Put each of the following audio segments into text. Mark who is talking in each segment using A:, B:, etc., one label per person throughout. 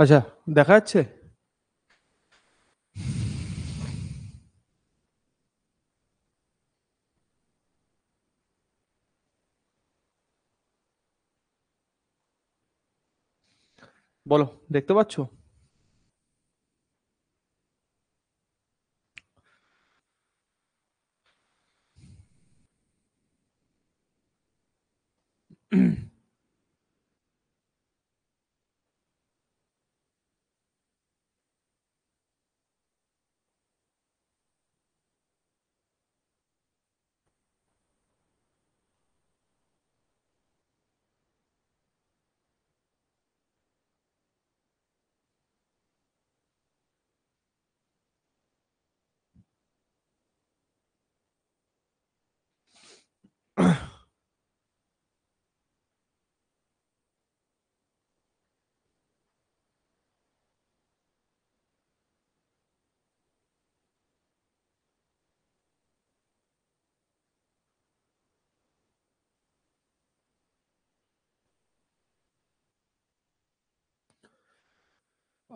A: আচ্ছা দেখা যাচ্ছে বলো দেখতে পাচ্ছ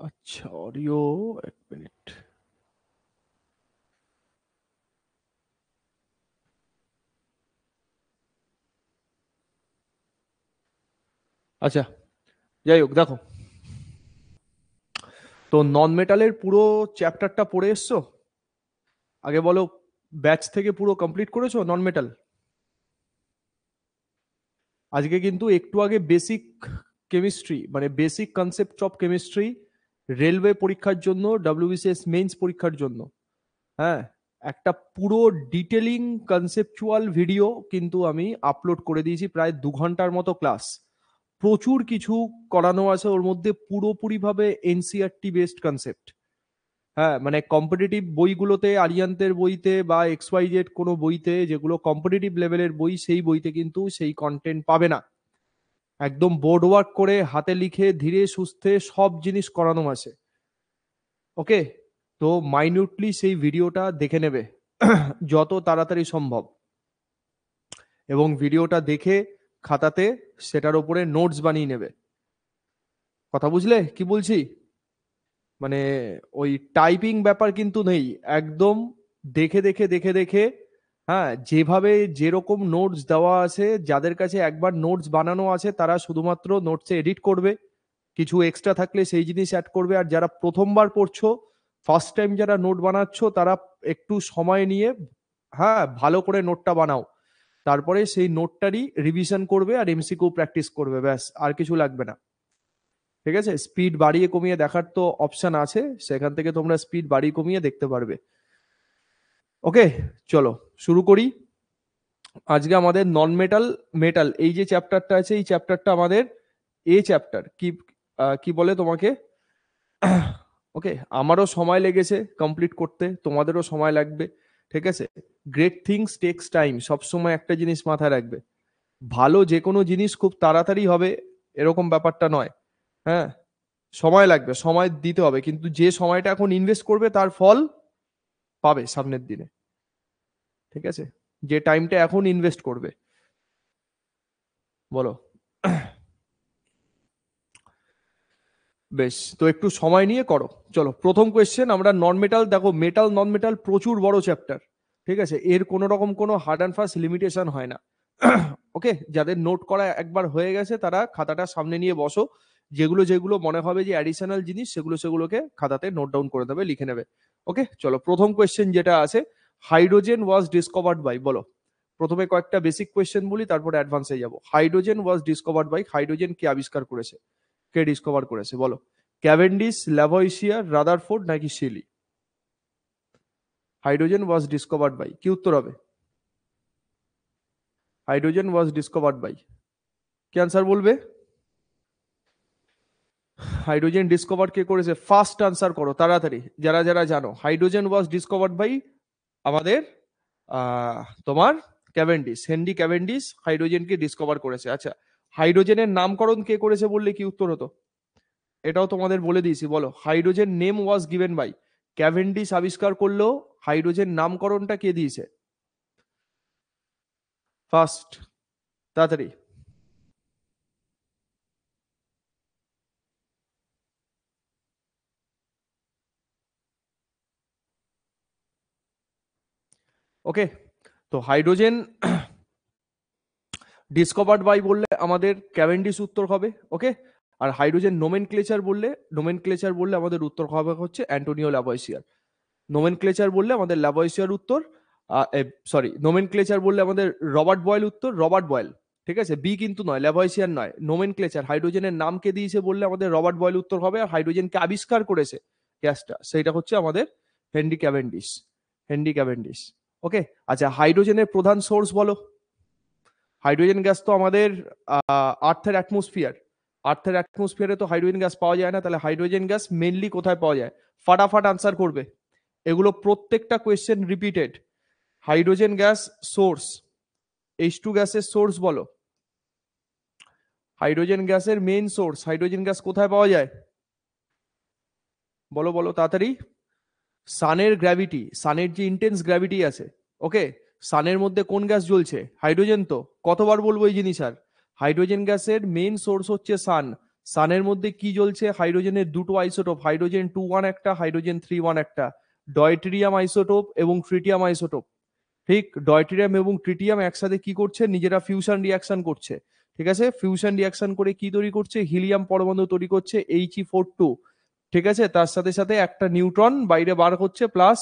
A: আচ্ছা অডিও এক মিনিট আচ্ছা যাই হোক দেখো তো নন মেটালের পুরো চ্যাপ্টারটা পড়ে এসছো আগে বলো ব্যাচ থেকে পুরো কমপ্লিট করেছো নন মেটাল আজকে কিন্তু একটু আগে বেসিক কেমিস্ট্রি মানে basic concept of chemistry railway পরীক্ষার জন্য ডাব্লিউবিসিএস মেন্স পরীক্ষার জন্য হ্যাঁ একটা পুরো ডিটেলিং কনসেপচুয়াল ভিডিও কিন্তু আমি আপলোড করে দিয়েছি প্রায় দু ঘন্টার মতো ক্লাস প্রচুর কিছু করানো আছে ওর মধ্যে পুরোপুরিভাবে এনসিআরটি বেসড কনসেপ্ট হ্যাঁ মানে কম্পিটিটিভ বইগুলোতে আরিয়ান্তের বইতে বা এক্স ওয়াই জেড কোনো বইতে যেগুলো কম্পিটিটিভ লেভেলের বই সেই বইতে কিন্তু সেই কন্টেন্ট পাবে না একদম বোর্ড ওয়ার্ক করে হাতে লিখে ধীরে সুস্থে সব জিনিস করানো আছে ওকে তো মাইনিউটলি সেই ভিডিওটা দেখে নেবে যত তাড়াতাড়ি সম্ভব এবং ভিডিওটা দেখে খাতাতে সেটার ওপরে নোটস বানিয়ে নেবে কথা বুঝলে কি বলছি মানে ওই টাইপিং ব্যাপার কিন্তু নেই একদম দেখে দেখে দেখে দেখে হ্যাঁ যেভাবে যেরকম নোটস দেওয়া আছে যাদের কাছে একবার নোটস বানানো আছে তারা শুধুমাত্র নোটসে এডিট করবে কিছু এক্সট্রা থাকলে সেই জিনিস অ্যাড করবে আর যারা প্রথমবার পড়ছো ফার্স্ট টাইম যারা নোট বানাচ্ছ তারা একটু সময় নিয়ে হ্যাঁ ভালো করে নোটটা বানাও তারপরে সেই নোটটারই রিভিশন করবে আর এমসিকিউ প্র্যাকটিস করবে ব্যাস আর কিছু লাগবে না ঠিক আছে স্পিড বাড়িয়ে কমিয়ে দেখার তো অপশন আছে সেখান থেকে তোমরা স্পিড বাড়িয়ে কমিয়ে দেখতে পারবে ওকে চলো শুরু করি আজকে আমাদের নন মেটাল মেটাল এই যে চ্যাপ্টারটা আছে এই চ্যাপ্টারটা আমাদের এ চ্যাপ্টার কি কি বলে তোমাকে ওকে আমারও সময় লেগেছে কমপ্লিট করতে তোমাদেরও সময় লাগবে ঠিক আছে গ্রেট থিংস টেক্স টাইম সবসময় একটা জিনিস মাথায় রাখবে ভালো যে কোনো জিনিস খুব তাড়াতাড়ি হবে এরকম ব্যাপারটা নয় হ্যাঁ সময় লাগবে সময় দিতে হবে কিন্তু যে সময়টা এখন ইনভেস্ট করবে তার ফল পাবে সামনের দিনে ঠিক আছে যে টাইমটা এখন ইনভেস্ট করবে বলো বেশ তো একটু সময় নিয়ে করো চলো প্রথম কোয়েশ্চেন আমরা নন মেটাল দেখো মেটাল নন মেটাল প্রচুর বড় চ্যাপ্টার ঠিক আছে এর কোন রকম কোনো হার্ড অ্যান্ড ফাস্ট লিমিটেশন হয় না ওকে যাদের নোট করা একবার হয়ে গেছে তারা খাতাটা সামনে নিয়ে বসো যেগুলো যেগুলো মনে হবে যে অ্যাডিশনাল জিনিস সেগুলো সেগুলোকে খাতাতে নোট ডাউন করে দেবে লিখে নেবে ওকে চলো প্রথম কোয়েশ্চেন যেটা আছে হাইড্রোজেন ওয়াজ ডিসকভার্ড বাই বলো প্রথমে কয়েকটা বেসিক কোয়েশ্চেন বলি তারপর অ্যাডভান্সে যাব hydrogen was discovered by hydrogen কে আবিষ্কার করেছে কে ডিসকভার করেছে বলো ক্যাভেন্ডিস ল্যাভোয়েশিয়া রাদারফোর্ড নাকি Scheele hydrogen was discovered by কি উত্তর হবে হাইড্রোজেন ওয়াজ ডিসকভার্ড বাই কি অ্যান্সার বলবে হাইড্রোজেন ডিসকভার কে করেছে ফার্স্ট আনসার করো তাড়াতাড়ি যারা যারা জানো হাইড্রোজেন ওয়াজ ডিসকভার্ড বাই আমাদের তোমার ক্যাভেন্ডিস হেনরি ক্যাভেন্ডিস হাইড্রোজেনকে ডিসকভার করেছে আচ্ছা হাইড্রোজেনের নামকরণ কে করেছে বললে কি উত্তর হতো এটাও তোমাদের বলে দিয়েছি বলো hydrogen name was given by Cavendish আবিষ্কার করলেও হাইড্রোজেন নামকরণটা কে দিয়েছে ফার্স্ট তাড়াতাড়ি ওকে তো হাইড্রোজেন ডিসকভার্ড বাই বললে আমাদের ক্যাভেন্ডিস উত্তর হবে ওকে আর হাইড্রোজেন নোমেন ক্লেচার বললে নোমেন ক্লেচার বললে আমাদের উত্তর হবে হচ্ছে অ্যান্টোনিও ল্যাবয়েশিয়ার নোমেন ক্লেচার বললে আমাদের ল্যাবয়েশিয়ার উত্তর সরি নোমেন ক্লেচার বললে আমাদের রবার্ট বয়েল উত্তর রবার্ট বয়েল ঠিক আছে বি কিন্তু নয় ল্যাভয়েসিয়ার নয় নোমেন ক্লেচার হাইড্রোজেনের নামকে দিয়েছে বললে আমাদের রবার্ট বয়েল উত্তর হবে আর হাইড্রোজেনকে আবিষ্কার করেছে গ্যাসটা সেইটা হচ্ছে আমাদের Henry Cavendish Henry Cavendish okay আচ্ছা হাইড্রোজেনের প্রধান সোর্স বলো হাইড্রোজেন গ্যাস তো আমাদের আর্থের অ্যাটমসফিয়ার আর্থের অ্যাটমসফিয়ারে তো হাইড্রোজেন গ্যাস পাওয়া যায় না তাহলে হাইড্রোজেন গ্যাস মেনলি কোথায় পাওয়া যায় ফাটাফাট আনসার করবে এগুলো প্রত্যেকটা question repeated hydrogen gas source H two গ্যাসের সোর্স বলো হাইড্রোজেন গ্যাসের মেইন সোর্স হাইড্রোজেন গ্যাস কোথায় পাওয়া যায় বলো বলো তাড়াতাড়ি সানের গ্র্যাভিটি সানের যে ইন্টেন্স গ্র্যাভিটি আছে ওকে সানের মধ্যে কোন গ্যাস জ্বলছে হাইড্রোজেন তো কতবার বলবো এই জিনিস আর হাইড্রোজেন গ্যাসের মেইন সোর্স হচ্ছে সান সানের মধ্যে কি জ্বলছে হাইড্রোজেনের দুটো আইসোটোপ হাইড্রোজেন টু ওয়ান একটা হাইড্রোজেন থ্রি ওয়ান একটা ডয়টেরিয়াম আইসোটোপ এবং ট্রিটিয়াম আইসোটোপ ঠিক ডয়টেরিয়াম এবং ট্রিটিয়াম একসাথে কি করছে নিজেরা ফিউশন রিয়াকশন করছে ঠিক আছে ফিউশন রিয়াকশন করে কি তৈরি করছে হিলিয়াম পরমাণু তৈরি করছে এইচ ই ফোর টু ঠিক আছে তার সাথে সাথে একটা নিউট্রন বাইরে বার হচ্ছে plus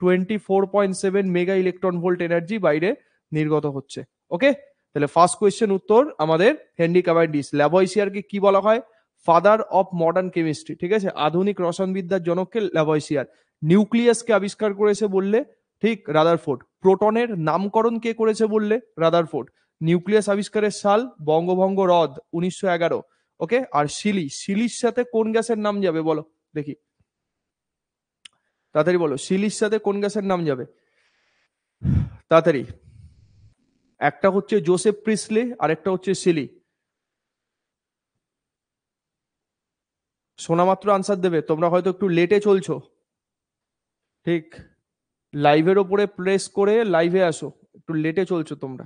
A: twenty four point seven mega electron volt energy বাইরে নির্গত হচ্ছে ওকে তাহলে ফার্স্ট কোয়েশ্চেন উত্তর আমাদের হেনরি কাভার্ডিস ল্যাবয়সিয়ারকে কি বলা হয় ফাদার অফ মডার্ন কেমিস্ট্রি ঠিক আছে আধুনিক রসায়নবিদ্যার জনককে ল্যাবয়সিয়ার নিউক্লিয়াসকে আবিষ্কার করেছে বললে ঠিক রাদারফোর্ড প্রোটনের নামকরণ কে করেছে বললে রাদারফোর্ড নিউক্লিয়াস আবিষ্কারের সাল বঙ্গভঙ্গ হ্রদ উনিশশো এগারো ওকে আর শিলি শিলির সাথে কোন গ্যাসের নাম যাবে বলো দেখি তাড়াতাড়ি বলো শিলির সাথে কোন গ্যাসের নাম যাবে তাড়াতাড়ি একটা হচ্ছে জোসেফ প্রিসলি আর একটা হচ্ছে শিলি শোনামাত্র আনসার দেবে তোমরা হয়তো একটু লেটে চলছো ঠিক লাইভের ওপরে প্রেস করে লাইভে আসো একটু লেটে চলছো তোমরা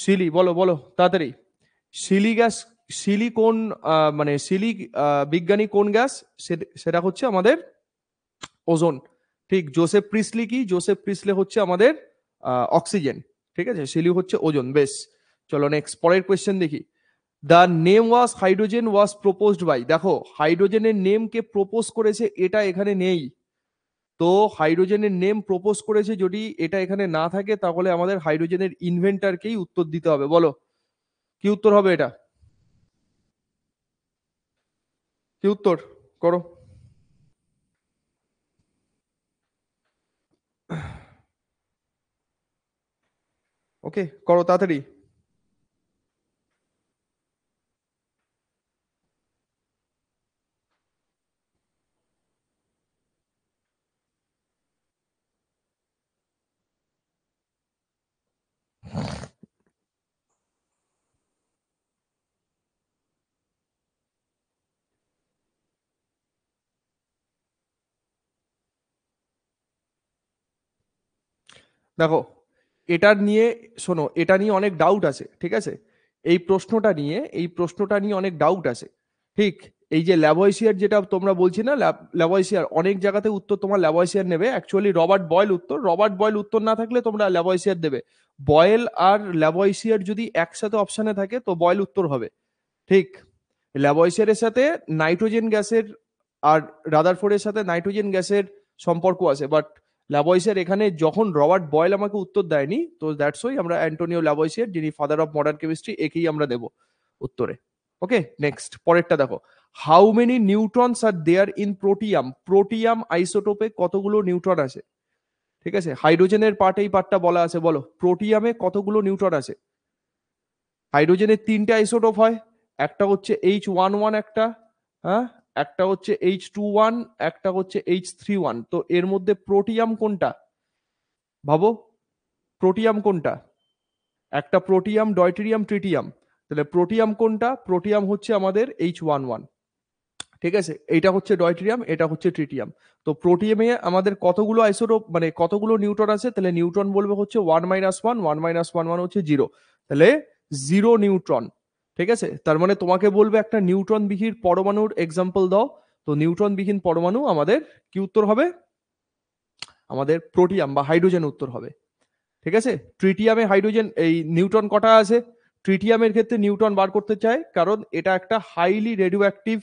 A: শিলি বলো বলো তাড়াতাড়ি সিলি গ্যাস সিলি কোন মানে সিলি বিজ্ঞানী কোন গ্যাস সেটা হচ্ছে আমাদের ওজন ঠিক জোসেফ প্রিসলি কি জোসেফ প্রিসলে হচ্ছে আমাদের অক্সিজেন ঠিক আছে সিলি হচ্ছে ওজন বেশ চলো নেক্সট পরের কোয়েশ্চেন দেখি the name was hydrogen was proposed by দেখো হাইড্রোজেনের নেমকে প্রপোজ করেছে এটা এখানে নেই তো হাইড্রোজেনের নেম প্রপোজ করেছে যদি এটা এখানে না থাকে তাহলে আমাদের হাইড্রোজেনের ইনভেন্টারকেই উত্তর দিতে হবে বলো কি উত্তর হবে এটা কি উত্তর করো ওকে করো তাড়াতাড়ি দেখো এটার নিয়ে শোনো এটা নিয়ে অনেক ডাউট আছে ঠিক আছে এই প্রশ্নটা নিয়ে এই প্রশ্নটা নিয়ে অনেক ডাউট আছে ঠিক এই যে ল্যাবয়েশিয়ার যেটা তোমরা বলছি না ল্যাবয়েশিয়ার অনেক জায়গাতে উত্তর তোমার ল্যাবয়েসিয়ার নেবে অ্যাকচুয়ালি রবার্ট বয়েল উত্তর রবার্ট বয়েল উত্তর না থাকলে তোমরা ল্যাবয়েশিয়ার দেবে বয়েল আর ল্যাবয়েশিয়ার যদি একসাথে অপশানে থাকে তো বয়েল উত্তর হবে ঠিক ল্যাবয়েশিয়ারের সাথে নাইট্রোজেন গ্যাসের আর রাদারফোর্ডের সাথে নাইট্রোজেন গ্যাসের সম্পর্ক আছে বাট লাবয়েসের এখানে যখন রবার্ট বয়েল আমাকে উত্তর দেয়নি তো দ্যাটস ওই আমরা অ্যান্টোনিও ল্যাবয়েসের যিনি ফাদার অফ মডার্ন কেমিস্ট্রি একেই আমরা দেব উত্তরে ওকে নেক্সট পরেরটা দেখো how many neutrons are there in protium protium আইসোটোপে কতগুলো নিউট্রন আছে ঠিক আছে হাইড্রোজেনের পার্ট এই পার্টটা বলা আছে বলো প্রোটিয়ামে কতগুলো নিউট্রন আছে হাইড্রোজেনের তিনটে আইসোটোপ হয় একটা হচ্ছে এইচ ওয়ান ওয়ান একটা হ্যাঁ একটা হচ্ছে এইচ টু ওয়ান একটা হচ্ছে এইচ থ্রি ওয়ান তো এর মধ্যে প্রোটিয়াম কোনটা ভাবো প্রোটিয়াম কোনটা একটা প্রোটিয়াম ডয়টেরিয়াম ট্রিটিয়াম তাহলে প্রোটিয়াম কোনটা প্রোটিয়াম হচ্ছে আমাদের এইচ ওয়ান ওয়ান ঠিক আছে এটা হচ্ছে ডয়টেরিয়াম এটা হচ্ছে ট্রিটিয়াম তো প্রোটিয়ামে আমাদের কতগুলো আইসোটোপ মানে কতগুলো নিউটন আছে তাহলে নিউট্রন বলবে হচ্ছে one minus one one minus one one হচ্ছে জিরো তাহলে জিরো নিউট্রন ঠিক আছে তার মানে তোমাকে বলবে একটা নিউট্রন বিহীন পরমাণুর এক্সাম্পল দাও তো নিউট্রন বিহীন পরমাণু আমাদের কি উত্তর হবে আমাদের প্রোটিয়াম বা হাইড্রোজেন উত্তর হবে ঠিক আছে ট্রিটিয়ামে হাইড্রোজেন এই নিউট্রন কটা আছে ট্রিটিয়ামের ক্ষেত্রে নিউট্রন বার করতে চায় কারণ এটা একটা হাইলি রেডিও অ্যাক্টিভ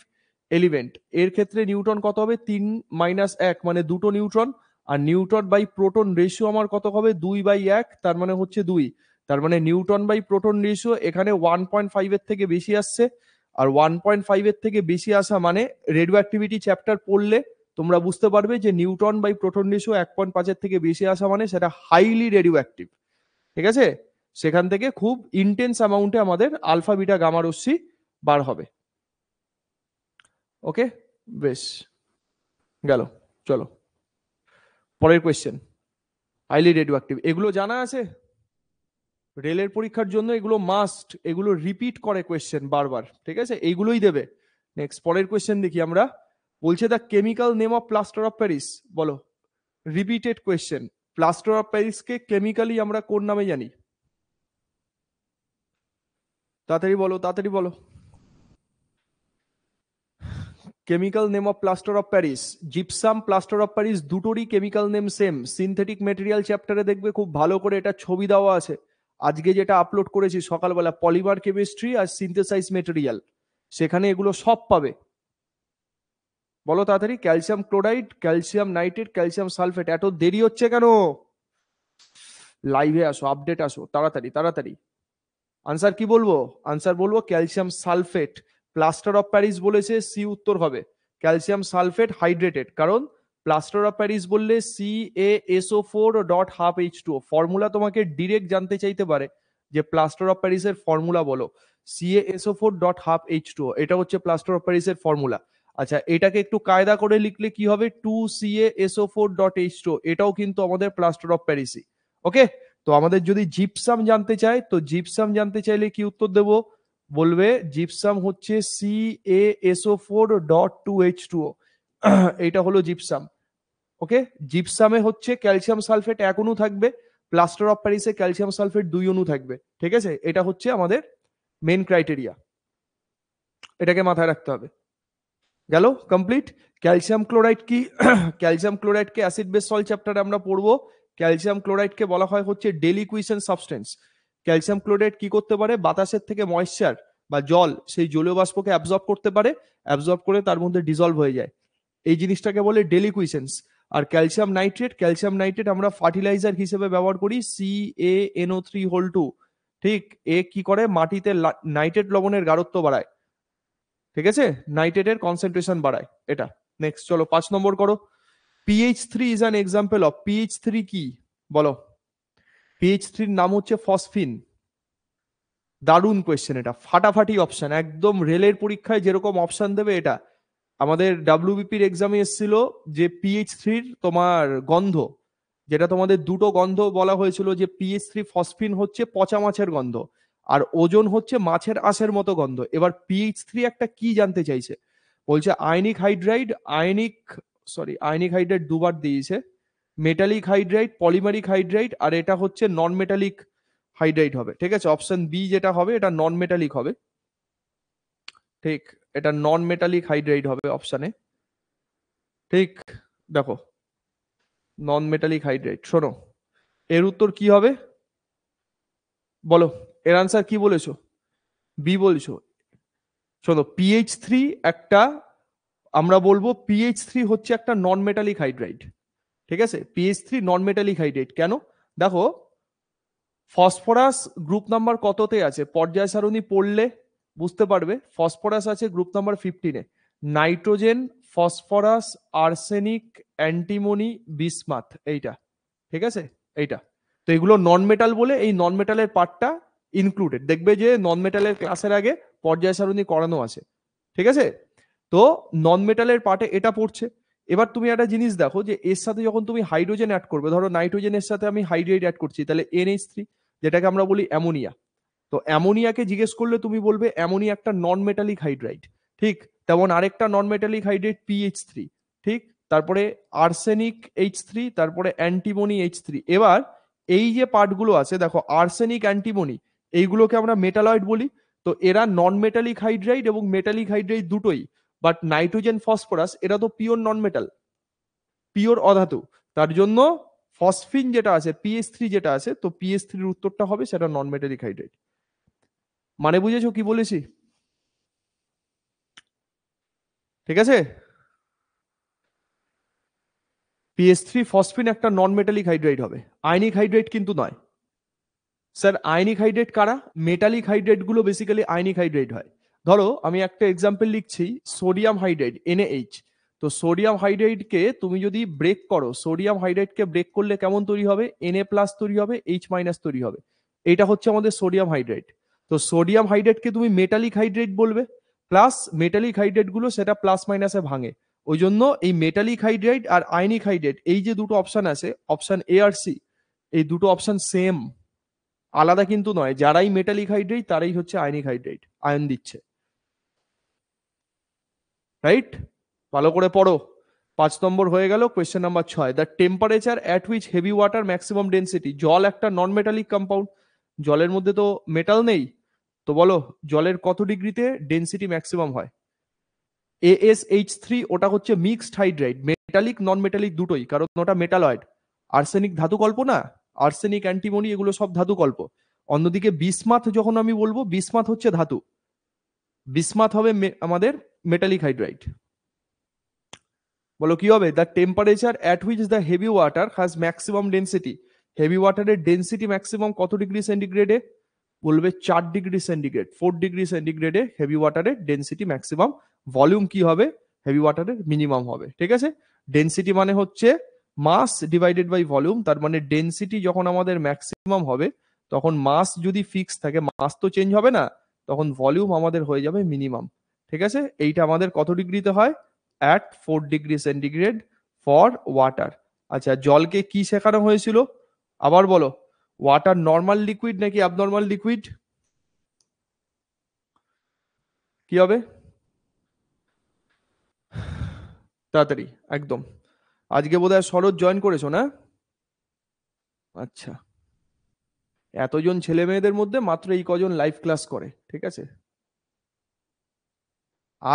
A: এলিমেন্ট এর ক্ষেত্রে নিউট্রন কত হবে তিন মাইনাস এক মানে দুটো নিউট্রন আর নিউট্রন বাই প্রোটন রেশিও আমার কত হবে দুই বাই এক তার মানে হচ্ছে দুই তার মানে নিউটন বাই প্রোটন রেশিও এখানে ওয়ান পয়েন্ট ফাইভের থেকে বেশি আসছে আর ওয়ান পয়েন্ট ফাইভের থেকে বেশি আসা মানে রেডিও অ্যাক্টিভিটি চ্যাপ্টার পড়লে তোমরা বুঝতে পারবে যে নিউটন বাই প্রোটন রেশিও এক পয়েন্ট পাঁচের থেকে বেশি আসা মানে সেটা হাইলি রেডিও অ্যাক্টিভ ঠিক আছে সেখান থেকে খুব ইন্টেন্স অ্যামাউন্টে আমাদের আলফা বিটা গামা রশ্মি বার হবে ওকে বেশ গেল চলো পরের কোয়েশ্চেন হাইলি রেডিও অ্যাক্টিভ এগুলো জানা আছে রেলের পরীক্ষার জন্য এগুলো মাস্ট এগুলো রিপিট করে কোয়েশ্চেন বারবার ঠিক আছে এইগুলোই দেবে নেক্সট পরের কোয়েশ্চেন দেখি আমরা বলছে the chemical name of plaster of Paris বলো রিপিটেড কোয়েশ্চেন প্লাস্টার অফ প্যারিসকে কেমিক্যালি আমরা কোন নামে জানি তাড়াতাড়ি বলো তাড়াতাড়ি বলো chemical name of plaster of Paris gypsum plaster of Paris দুটোরই chemical name same synthetic material চ্যাপ্টারে দেখবে খুব ভালো করে এটা ছবি দেওয়া আছে আজকে যেটা আপলোড করেছি সকালবেলা পলিমার কেমিস্ট্রি আর সিনথেসাইজ মেটেরিয়াল সেখানে এগুলো সব পাবে বলো তাড়াতাড়ি calcium chloride calcium nitrate calcium sulphate এত দেরি হচ্ছে কেন লাইভে আসো আপডেট আসো তাড়াতাড়ি তাড়াতাড়ি আনসার কি বলবো আনসার বলবো calcium sulphate plaster of Paris বলেছে সি উত্তর হবে ক্যালসিয়াম সালফেট হাইড্রেটেড কারণ প্লাস্টার অফ প্যারিস বললে C A O four dot half H two formula তোমাকে ডিরেক্ট জানতে চাইতে পারে যে প্লাস্টার অফ প্যারিসের ফর্মুলা বলো C A O four dot half H two এটা হচ্ছে প্লাস্টার অফ প্যারিসের ফর্মুলা আচ্ছা এটাকে একটু কায়দা করে লিখলে কি হবে two C A O four dot H two এটাও কিন্তু আমাদের প্লাস্টার অফ প্যারিসই ওকে তো আমাদের যদি জিপসাম জানতে চাই তো জিপসাম জানতে চাইলে কি উত্তর দেব বলবে জিপসাম হচ্ছে C A O four dot two H two এটা হলো জিপসাম ওকে জিপসামে হচ্ছে ক্যালসিয়াম সালফেট এক অনু থাকবে প্লাস্টার অফ প্যারিসে ক্যালসিয়াম সালফেট দুই অনু থাকবে ঠিক আছে এটা হচ্ছে আমাদের মেন ক্রাইটেরিয়া এটাকে মাথায় রাখতে হবে গেল কমপ্লিট ক্যালসিয়াম ক্লোরাইড কি ক্যালসিয়াম ক্লোরাইডকে অ্যাসিড বেস সল চ্যাপ্টারে আমরা পড়বো ক্যালসিয়াম ক্লোরাইডকে বলা হয় হচ্ছে ডেলিকুইশন সাবস্টেন্স ক্যালসিয়াম ক্লোরাইড কি করতে পারে বাতাসের থেকে ময়েশ্চার বা জল সেই জলীয় বাষ্পকে অ্যাবজর্ব করতে পারে অ্যাবজর্ব করে তার মধ্যে ডিজলভ হয়ে যায় এই জিনিসটাকে বলে ডেলিকুইসেন্স আর ক্যালসিয়াম নাইট্রেট ক্যালসিয়াম নাইট্রেট আমরা ফার্টিলাইজার হিসেবে ব্যবহার করি C A NO three whole two ঠিক এ কি করে মাটিতে নাইট্রেট লবণের গারত্ব বাড়ায় ঠিক আছে নাইট্রেটের কনসেন্ট্রেশন বাড়ায় এটা নেক্সট চলো পাঁচ নম্বর করো PH three is an example of PH three কি বলো পিএইচ থ্রির নাম হচ্ছে ফসফিন দারুণ কোয়েশ্চেন এটা ফাটাফাটি অপশন একদম রেলের পরীক্ষায় যেরকম অপশন দেবে এটা আমাদের ডাব্লিউবিপির এক্সামে এসেছিল যে পিএইচ থ্রির তোমার গন্ধ যেটা তোমাদের দুটো গন্ধ বলা হয়েছিল যে পিএইচ থ্রি ফসফিন হচ্ছে পচা মাছের গন্ধ আর ওজন হচ্ছে মাছের আঁশের মতো গন্ধ এবার পিএইচ থ্রি একটা কি জানতে চাইছে বলছে ionic hydride ionic sorry ionic hydride দুবার দিয়েছে মেটালিক হাইড্রাইড পলিমারিক হাইড্রাইড আর এটা হচ্ছে নন মেটালিক হাইড্রাইড হবে ঠিক আছে অপশন বি যেটা হবে এটা নন মেটালিক হবে ঠিক এটা নন মেটালিক হাইড্রাইড হবে অপশানে ঠিক দেখো নন মেটালিক হাইড্রাইড শোনো এর উত্তর কি হবে বলো এর আনসার কি বলেছো বি বলছো শোনো পিএইচ থ্রি একটা আমরা বলবো পিএইচ থ্রি হচ্ছে একটা নন মেটালিক হাইড্রাইড ঠিক আছে PH three non metallic hydride কেন দেখো ফসফরাস গ্রুপ নাম্বার কততে আছে পর্যায় সারণী পড়লে বুঝতে পারবে ফসফরাস আছে গ্রুপ নাম্বার ফিফটিনে nitrogen phosphorus arsenic antimony bismuth এইটা ঠিক আছে এইটা তো এগুলো নন মেটাল বলে এই নন মেটালের পার্টটা ইনক্লুডেড দেখবে যে নন মেটালের ক্লাসের আগে পর্যায় সারণী করানো আছে ঠিক আছে তো নন মেটালের পার্টে এটা পড়ছে এবার তুমি একটা জিনিস দেখো যে এর সাথে যখন তুমি হাইড্রোজেন অ্যাড করবে ধরো নাইট্রোজেনের সাথে আমি হাইড্রেট অ্যাড করছি তাহলে এনএইচ থ্রি যেটাকে আমরা বলি অ্যামোনিয়া তো অ্যামোনিয়াকে জিজ্ঞেস করলে তুমি বলবে অ্যামোনিয়া একটা নন মেটালিক হাইড্রাইড ঠিক তেমন আরেকটা non metallic hydride PH three ঠিক তারপরে আর্সেনিক এইচ থ্রি তারপরে অ্যান্টিমনি এইচ থ্রি এবার এই যে পার্টগুলো আছে দেখো আর্সেনিক অ্যান্টিমনি এইগুলোকে আমরা মেটালয়েড বলি তো এরা নন মেটালিক হাইড্রাইড এবং মেটালিক হাইড্রাইড দুটোই বাট নাইট্রোজেন ফসফরাস এরা তো পিওর নন মেটাল পিওর অধাতু তার জন্য ফসফিন যেটা আছে পিএস থ্রি যেটা আছে তো পিএস থ্রির উত্তরটা হবে সেটা নন মেটালিক হাইড্রাইড মানে বুঝেছো কি বলেছি ঠিক আছে পিএস থ্রি ফসফিন একটা নন মেটালিক হাইড্রাইট হবে আয়নিক হাইড্রেট কিন্তু নয় স্যার আয়নিক হাইড্রেট কারা মেটালিক হাইড্রেট গুলো বেসিক্যালি আয়নিক হাইড্রেট হয় ধরো আমি একটা এক্সাম্পল লিখছি সোডিয়াম হাইড্রেট এনএইচ তো সোডিয়াম হাইড্রেটকে তুমি যদি ব্রেক করো সোডিয়াম হাইড্রেটকে ব্রেক করলে কেমন তৈরি হবে এনএ প্লাস তৈরি হবে এইচ মাইনাস তৈরি হবে এটা হচ্ছে আমাদের সোডিয়াম হাইড্রেট তো সোডিয়াম হাইড্রেটকে তুমি মেটালিক হাইড্রেট বলবে প্লাস মেটালিক হাইড্রেট গুলো সেটা প্লাস মাইনাসে ভাঙে ওই জন্য এই মেটালিক হাইড্রেট আর আয়নিক হাইড্রেট এই যে দুটো অপশন আছে অপশন এ আর সি এই দুটো অপশন সেম আলাদা কিন্তু নয় যারাই মেটালিক হাইড্রেট তারাই হচ্ছে আয়নিক হাইড্রেট আয়ন দিচ্ছে রাইট ভালো করে পড়ো পাঁচ নম্বর হয়ে গেল কোয়েশ্চেন নাম্বার ছয় the temperature at which heavy water maximum density জল একটা নন মেটালিক কম্পাউন্ড জলের মধ্যে তো মেটাল নেই তো বলো জলের কত ডিগ্রিতে ডেন্সিটি ম্যাক্সিমাম হয় এইচ থ্রি ওটা হচ্ছে mixed hydride metallic non metallic দুটোই কারণ ওটা মেটালয়েড আর্সেনিক ধাতুকল্প না আর্সেনিক অ্যান্টিমনি এগুলো সব ধাতুকল্প অন্যদিকে বিসমাথ যখন আমি বলবো বিসমাথ হচ্ছে ধাতু বিসমাথ হবে আমাদের মেটালিক হাইড্রাইড বলো কি হবে the temperature at which the heavy water has maximum density heavy ওয়াটারের ডেন্সিটি ম্যাক্সিমাম কত ডিগ্রি সেন্টিগ্রেডে বলবে চার ডিগ্রি সেন্টিগ্রেড ফোর ডিগ্রি সেন্টিগ্রেডে হেভি ওয়াটারের ডেন্সিটি ম্যাক্সিমাম ভলিউম কি হবে হেভি ওয়াটারের মিনিমাম হবে ঠিক আছে ডেন্সিটি মানে হচ্ছে মাস ডিভাইডেড বাই ভলিউম তার মানে ডেন্সিটি যখন আমাদের ম্যাক্সিমাম হবে তখন মাস যদি ফিক্স থাকে মাস তো চেঞ্জ হবে না তখন ভলিউম আমাদের হয়ে যাবে মিনিমাম ঠিক আছে এইটা আমাদের কত ডিগ্রিতে হয় at four degree centigrade for water আচ্ছা জলকে কি শেখানো হয়েছিল আবার বলো ওয়াটার নর্মাল লিকুইড নাকি অ্যাবনর্মাল লিকুইড কি হবে তাড়াতাড়ি একদম আজকে বোধহয় শরৎ জয়েন করেছো না আচ্ছা এতজন ছেলে মেয়েদের মধ্যে মাত্র এই কজন লাইভ ক্লাস করে ঠিক আছে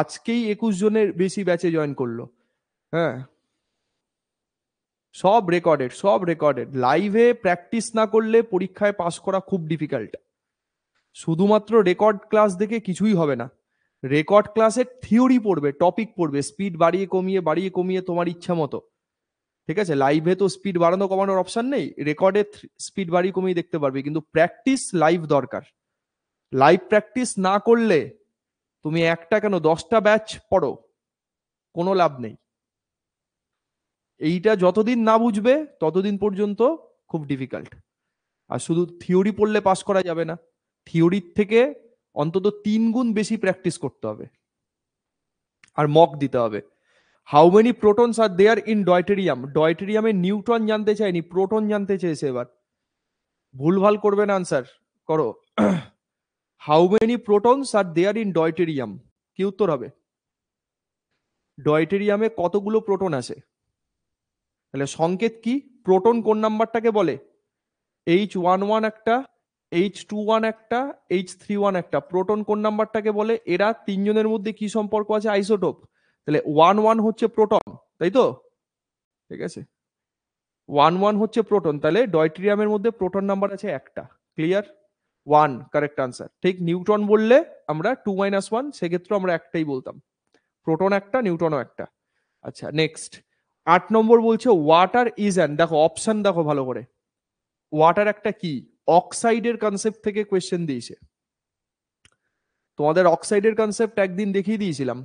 A: আজকেই একুশ জনের বেশি ব্যাচে জয়েন করলো হ্যাঁ সব রেকর্ডেড সব রেকর্ডেড লাইভে প্র্যাকটিস না করলে পরীক্ষায় পাস করা খুব ডিফিকাল্ট শুধুমাত্র রেকর্ড ক্লাস দেখে কিছুই হবে না রেকর্ড ক্লাসের থিওরি পড়বে টপিক পড়বে স্পিড বাড়িয়ে কমিয়ে বাড়িয়ে কমিয়ে তোমার ইচ্ছা মতো ঠিক আছে লাইভে তো স্পিড বাড়ানো কমানোর অপশন নেই রেকর্ডে স্পিড বাড়িয়ে কমিয়ে দেখতে পারবে কিন্তু প্র্যাকটিস লাইভ দরকার লাইভ প্র্যাকটিস না করলে তুমি একটা কেন দশটা ব্যাচ পড়ো কোনো লাভ নেই এইটা যতদিন না বুঝবে ততদিন পর্যন্ত খুব ডিফিকাল্ট আর শুধু থিওরি পড়লে পাস করা যাবে না থিওরির থেকে অন্তত তিন গুণ বেশি প্র্যাকটিস করতে হবে আর মক দিতে হবে how many protons are there in deuterium ডয়টেরিয়ামে নিউট্রন জানতে চায়নি প্রোটন জানতে চেয়েছে এবার ভুলভাল করবে না আনসার করো how many protons are there in deuterium কি উত্তর হবে ডয়টেরিয়ামে কতগুলো প্রোটন আছে তাহলে সংকেত কি প্রোটন কোন নাম্বারটাকে বলে এইচ ওয়ান ওয়ান একটা এইচ টু ওয়ান একটা এইচ থ্রি ওয়ান একটা প্রোটন কোন নাম্বারটাকে বলে এরা তিনজনের মধ্যে কি সম্পর্ক আছে আইসোটোপ তাহলে ওয়ান ওয়ান হচ্ছে প্রোটন তাই তো ঠিক আছে ওয়ান ওয়ান হচ্ছে প্রোটন তাহলে ডয়ট্রিয়ামের মধ্যে প্রোটন নাম্বার আছে একটা ক্লিয়ার ওয়ান কারেক্ট আনসার ঠিক নিউটন বললে আমরা টু মাইনাস ওয়ান সেক্ষেত্রে আমরা একটাই বলতাম প্রোটন একটা নিউটনও একটা আচ্ছা নেক্সট আট নম্বর বলছে ওয়াটার ইজ অ্যান দেখো অপশন দেখো ভালো করে ওয়াটার একটা কি অক্সাইডের কনসেপ্ট থেকে কোয়েশ্চেন দিয়েছে তোমাদের অক্সাইডের কনসেপ্ট একদিন দেখিয়ে দিয়েছিলাম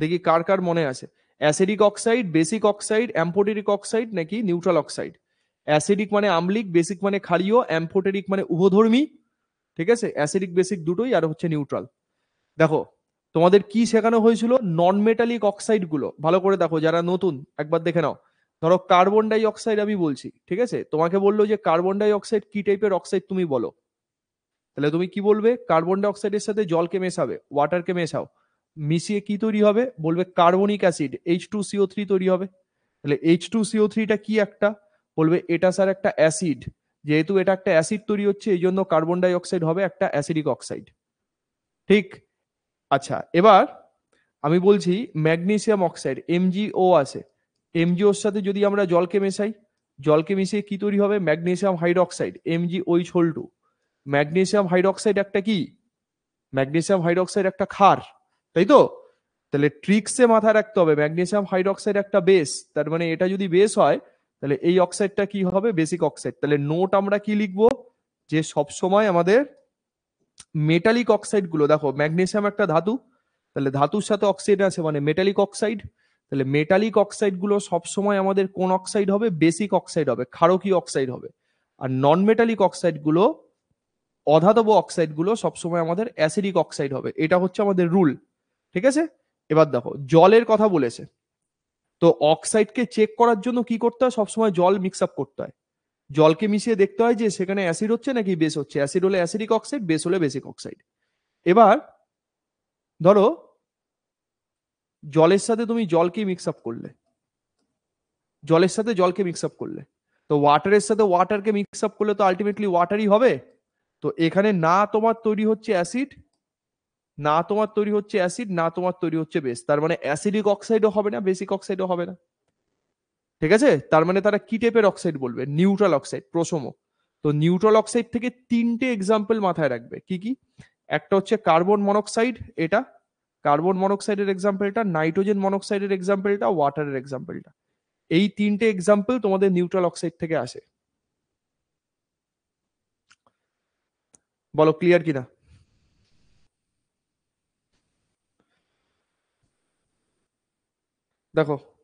A: দেখি কার কার মনে আছে acidic oxide basic oxide amphoteric oxide নাকি নিউট্রাল অক্সাইড অ্যাসিডিক মানে আমলিক বেসিক মানে ক্ষারীয় অ্যাম্পোটেরিক মানে উভধর্মী ঠিক আছে অ্যাসিডিক বেসিক দুটোই আর হচ্ছে নিউট্রাল দেখো তোমাদের কি শেখানো হয়েছিল নন মেটালিক অক্সাইড গুলো ভালো করে দেখো যারা নতুন একবার দেখে নাও ধরো কার্বন ডাই অক্সাইড আমি বলছি ঠিক আছে তোমাকে বললো যে কার্বন ডাই অক্সাইড কি টাইপের অক্সাইড তুমি বলো তাহলে তুমি কি বলবে কার্বন ডাই অক্সাইডের সাথে জলকে মেশাবে ওয়াটারকে মেশাও মিশিয়ে কি তৈরি হবে বলবে carbonic acid H two C O three তৈরি হবে তাহলে এইচ টু সিও থ্রিটা কি একটা বলবে এটা স্যার একটা অ্যাসিড যেহেতু এটা একটা অ্যাসিড তৈরি হচ্ছে এই জন্য কার্বন ডাই অক্সাইড হবে একটা অ্যাসিডিক অক্সাইড ঠিক আচ্ছা এবার আমি বলছি ম্যাগনেসিয়াম অক্সাইড এমজিও আছে এমজিওর সাথে যদি আমরা জলকে মেশাই জলকে মিশিয়ে কি তৈরি হবে ম্যাগনেসিয়াম হাইড্রক্সাইড এমজি ওই ছোল টু ম্যাগনেসিয়াম হাইড্রক্সাইড একটা কি ম্যাগনেসিয়াম হাইড্রক্সাইড একটা ক্ষার তাই তো তাহলে ট্রিক্সে মাথায় রাখতে হবে ম্যাগনেসিয়াম হাইড্রক্সাইড একটা বেস তার মানে এটা যদি বেস হয় তাহলে এই অক্সাইডটা কি হবে বেসিক অক্সাইড তাহলে নোট আমরা কি লিখবো যে সব সময় আমাদের মেটালিক অক্সাইড গুলো দেখো ম্যাগনেসিয়াম একটা ধাতু তাহলে ধাতুর সাথে অক্সাইড আছে মানে মেটালিক অক্সাইড তাহলে মেটালিক অক্সাইড গুলো সবসময় আমাদের কোন অক্সাইড হবে বেসিক অক্সাইড হবে ক্ষারকীয় অক্সাইড হবে আর নন মেটালিক অক্সাইড গুলো অধাতব অক্সাইড গুলো সবসময় আমাদের অ্যাসিডিক অক্সাইড হবে এটা হচ্ছে আমাদের রুল ঠিক আছে এবার দেখো জলের কথা বলেছে তো অক্সাইডকে চেক করার জন্য কি করতে হয় সবসময় জল মিক্স আপ করতে হয় জলকে মিশিয়ে দেখতে হয় যে সেখানে অ্যাসিড হচ্ছে নাকি বেস হচ্ছে অ্যাসিড হলে অ্যাসিডিক অক্সাইড বেস হলে বেসিক অক্সাইড এবার ধরো জলের সাথে তুমি জলকে মিক্স আপ করলে জলের সাথে জলকে মিক্স আপ করলে তো ওয়াটারের সাথে ওয়াটারকে মিক্স আপ করলে তো আলটিমেটলি ওয়াটারই হবে তো এখানে না তোমার তৈরি হচ্ছে অ্যাসিড না তোমার তৈরি হচ্ছে অ্যাসিড না তোমার তৈরি হচ্ছে বেস তার মানে অ্যাসিডিক অক্সাইডও হবে না বেসিক অক্সাইডও হবে না ঠিক আছে তার মানে তারা কি টাইপের অক্সাইড বলবে নিউট্রাল অক্সাইড প্রসমো তো নিউট্রাল অক্সাইড থেকে তিনটে এক্সাম্পল মাথায় রাখবে কি কি একটা হচ্ছে কার্বন মনোক্সাইড এটা কার্বন মনোক্সাইডের এক্সাম্পলটা নাইট্রোজেন মনোক্সাইডের এক্সাম্পলটা ওয়াটারের এক্সাম্পলটা এই তিনটে এক্সাম্পল তোমাদের নিউট্রাল অক্সাইড থেকে আসে বলো ক্লিয়ার কিনা দেখো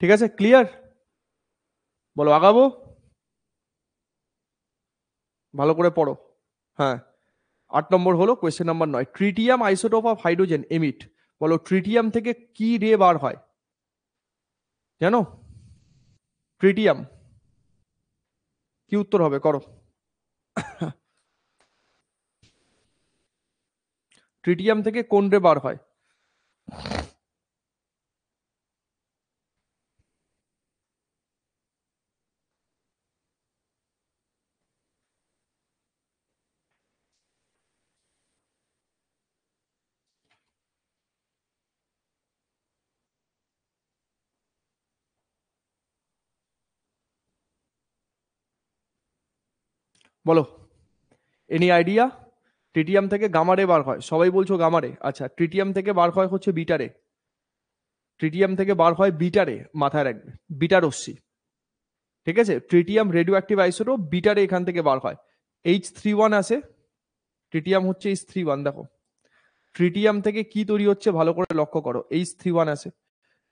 A: ঠিক আছে ক্লিয়ার বলো আগাবো ভালো করে পড়ো হ্যাঁ আট নম্বর হলো কোয়েশ্চেন নাম্বার নয় tritium isotope of hydrogen emit বলো ট্রিটিয়াম থেকে কি রে বার হয় জানো ট্রিটিয়াম কি উত্তর হবে করো ট্রিটিয়াম থেকে কোন রে বার হয় বলো এনি আইডিয়া ট্রিটিয়াম থেকে গামারে বার হয় সবাই বলছো গামারে আচ্ছা ট্রিটিয়াম থেকে বার হয় হচ্ছে বিটারে ট্রিটিয়াম থেকে বার হয় বিটারে মাথায় রাখবে বিটার রশ্মি ঠিক আছে ট্রিটিয়াম রেডিও অ্যাক্টিভ আইসোরও বিটারে এখান থেকে বার হয় এইচ থ্রি ওয়ান আছে ট্রিটিয়াম হচ্ছে এইচ থ্রি ওয়ান দেখো ট্রিটিয়াম থেকে কি তৈরি হচ্ছে ভালো করে লক্ষ্য করো এইচ থ্রি ওয়ান আছে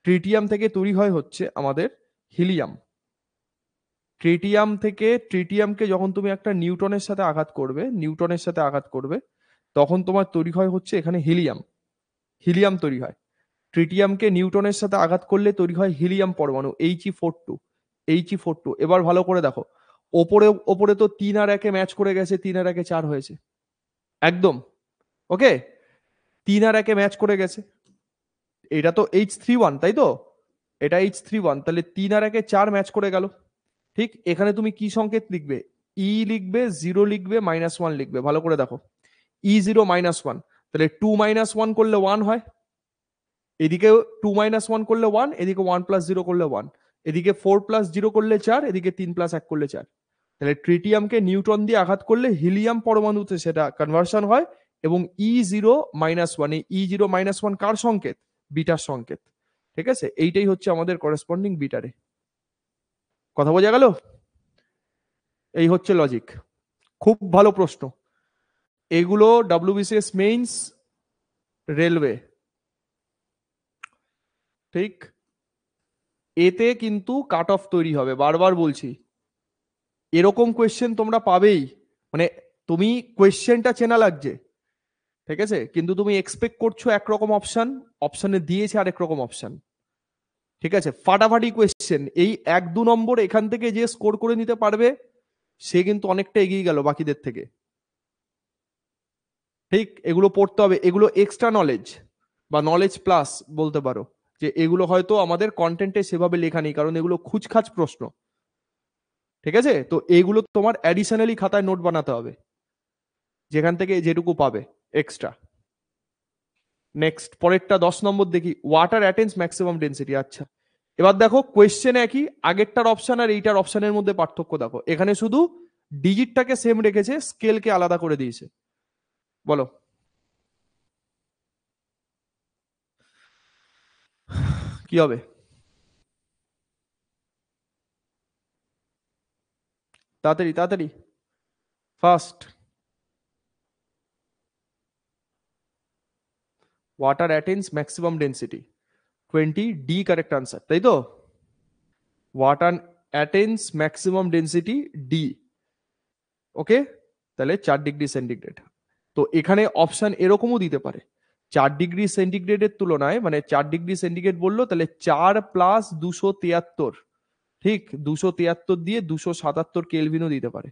A: ট্রিটিয়াম থেকে তৈরি হয় হচ্ছে আমাদের হিলিয়াম ট্রিটিয়াম থেকে ট্রিটিয়ামকে যখন তুমি একটা নিউটনের সাথে আঘাত করবে নিউটনের সাথে আঘাত করবে তখন তোমার তৈরি হয় হচ্ছে এখানে হিলিয়াম হিলিয়াম তৈরি হয় ট্রিটিয়ামকে নিউটনের সাথে আঘাত করলে তৈরি হয় হিলিয়াম পরমাণু H E four two H E four two এবার ভালো করে দেখো ওপরে ওপরে তো তিন আর একে ম্যাচ করে গেছে তিন আর একে চার হয়েছে একদম ওকে তিন আর একে ম্যাচ করে গেছে এটা তো এইচ থ্রি ওয়ান তাই তো এটা এইচ থ্রি ওয়ান তাহলে তিন আর একে চার ম্যাচ করে গেল ঠিক এখানে তুমি কি সংকেত লিখবে ই e লিখবে জিরো লিখবে মাইনাস ওয়ান লিখবে ভালো করে দেখো ই জিরো মাইনাস ওয়ান তাহলে টু মাইনাস ওয়ান করলে ওয়ান হয় এদিকে টু মাইনাস ওয়ান করলে ওয়ান এদিকে ওয়ান প্লাস জিরো করলে ওয়ান এদিকে ফোর প্লাস জিরো করলে চার এদিকে তিন প্লাস এক করলে চার তাহলে ট্রিটিয়ামকে নিউটন দিয়ে আঘাত করলে হিলিয়াম পরমাণুতে সেটা কনভার্সন হয় এবং ই জিরো মাইনাস ওয়ান এই ই জিরো মাইনাস ওয়ান কার সংকেত বিটার সংকেত ঠিক আছে এইটাই হচ্ছে আমাদের করেসপন্ডিং বিটারে কথা বোঝা গেল এই হচ্ছে লজিক খুব ভালো প্রশ্ন এগুলো ডাব্লিউবিসিএস মেইনস রেলওয়ে ঠিক এতে কিন্তু কাট অফ তৈরি হবে বারবার বলছি এরকম কোয়েশ্চেন তোমরা পাবেই মানে তুমি কোয়েশ্চেনটা চেনা লাগছে ঠিক আছে কিন্তু তুমি এক্সপেক্ট করছো একরকম অপশন অপশনে দিয়েছে আরেক রকম অপশন ঠিক আছে ফাটাফাটি কোয়েশ্চেন দেখছেন এই এক দু নম্বর এখান থেকে যে স্কোর করে নিতে পারবে সে কিন্তু অনেকটা এগিয়ে গেল বাকিদের থেকে ঠিক এগুলো পড়তে হবে এগুলো এক্সট্রা নলেজ বা নলেজ প্লাস বলতে পারো যে এগুলো হয়তো আমাদের কন্টেন্টে সেভাবে লেখা নেই কারণ এগুলো খুচখাচ প্রশ্ন ঠিক আছে তো এগুলো তোমার অ্যাডিশনালি খাতায় নোট বানাতে হবে যেখান থেকে যেটুকু পাবে এক্সট্রা নেক্সট পরেরটা দশ নম্বর দেখি ওয়াটার অ্যাটেন্স ম্যাক্সিমাম ডেন্সিটি আচ্ছা এবার দেখো কোয়েশ্চেন একই আগেরটার অপশন আর এইটার অপশনের মধ্যে পার্থক্য দেখো এখানে শুধু ডিজিটটাকে সেম রেখেছে স্কেলকে আলাদা করে দিয়েছে বলো কি হবে তাড়াতাড়ি তাড়াতাড়ি first water attains maximum density twenty D correct answer তাই তো water attains maximum density D okay তাহলে চার ডিগ্রি সেন্টিগ্রেড তো এখানে অপশন এরকমও দিতে পারে চার ডিগ্রি সেন্টিগ্রেডের তুলনায় মানে চার ডিগ্রি সেন্টিগ্রেড বললো তাহলে চার প্লাস দুশো তিয়াত্তর ঠিক দুশো তিয়াত্তর দিয়ে দুশো সাতাত্তর কেলভিনও দিতে পারে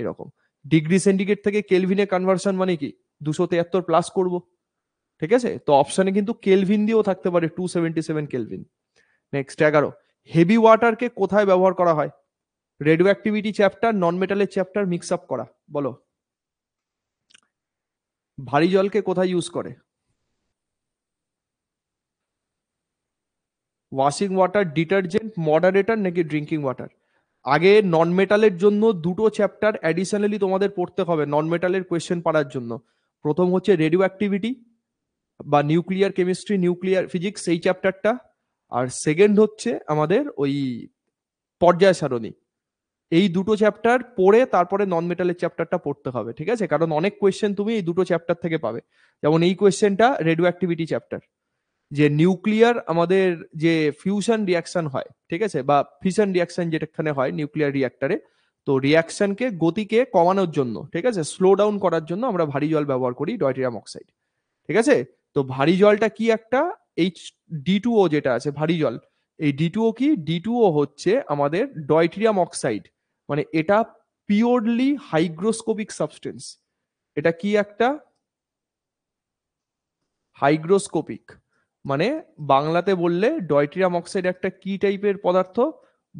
A: এরকম ডিগ্রি সেন্টিগ্রেড থেকে কেলভিনে কনভার্সন মানে কি দুশো তিয়াত্তর প্লাস করবো ঠিক আছে তো অপশনে কিন্তু কেলভিন দিয়েও থাকতে পারে two seventy seven kelvin next এগারো হেভি ওয়াটারকে কোথায় ব্যবহার করা হয় রেডিও অ্যাক্টিভিটি চ্যাপ্টার নন মেটালের চ্যাপ্টার মিক্স আপ করা বলো ভারী জলকে কোথায় ইউজ করে ওয়াশিং ওয়াটার ডিটারজেন্ট মডারেটার নাকি ড্রিঙ্কিং ওয়াটার আগে নন মেটালের জন্য দুটো চ্যাপ্টার অ্যাডিশনালি তোমাদের পড়তে হবে নন মেটালের কোয়েশ্চেন পাড়ার জন্য প্রথম হচ্ছে রেডিও অ্যাক্টিভিটি বা নিউক্লিয়ার কেমিস্ট্রি নিউক্লিয়ার ফিজিক্স এই চ্যাপ্টারটা আর সেকেন্ড হচ্ছে আমাদের ওই পর্যায় সারণী এই দুটো চ্যাপ্টার পড়ে তারপরে নন মেটালের চ্যাপ্টারটা পড়তে হবে ঠিক আছে কারণ অনেক কোয়েশ্চেন তুমি এই দুটো চ্যাপ্টার থেকে পাবে যেমন এই কোয়েশ্চেনটা রেডিও অ্যাক্টিভিটি চ্যাপ্টার যে নিউক্লিয়ার আমাদের যে ফিউশন রিয়াকশন হয় ঠিক আছে বা ফিশন রিয়াকশন যেটাখানে হয় নিউক্লিয়ার রিয়াক্টারে তো রিয়াকশনকে গতিকে কমানোর জন্য ঠিক আছে স্লো ডাউন করার জন্য আমরা ভারী জল ব্যবহার করি ডয়টেরিয়াম অক্সাইড ঠিক আছে তো ভারী জলটা কি একটা এইচ ডি টু ও যেটা আছে ভারী জল এই ডি টু ও কি ডি টু ও হচ্ছে আমাদের ডয়ট্রিয়াম অক্সাইড মানে এটা পিওরলি হাইগ্রোস্কোপিক সাবস্টেন্স এটা কি একটা হাইগ্রোস্কোপিক মানে বাংলাতে বললে ডয়ট্রিয়াম অক্সাইড একটা কি টাইপের পদার্থ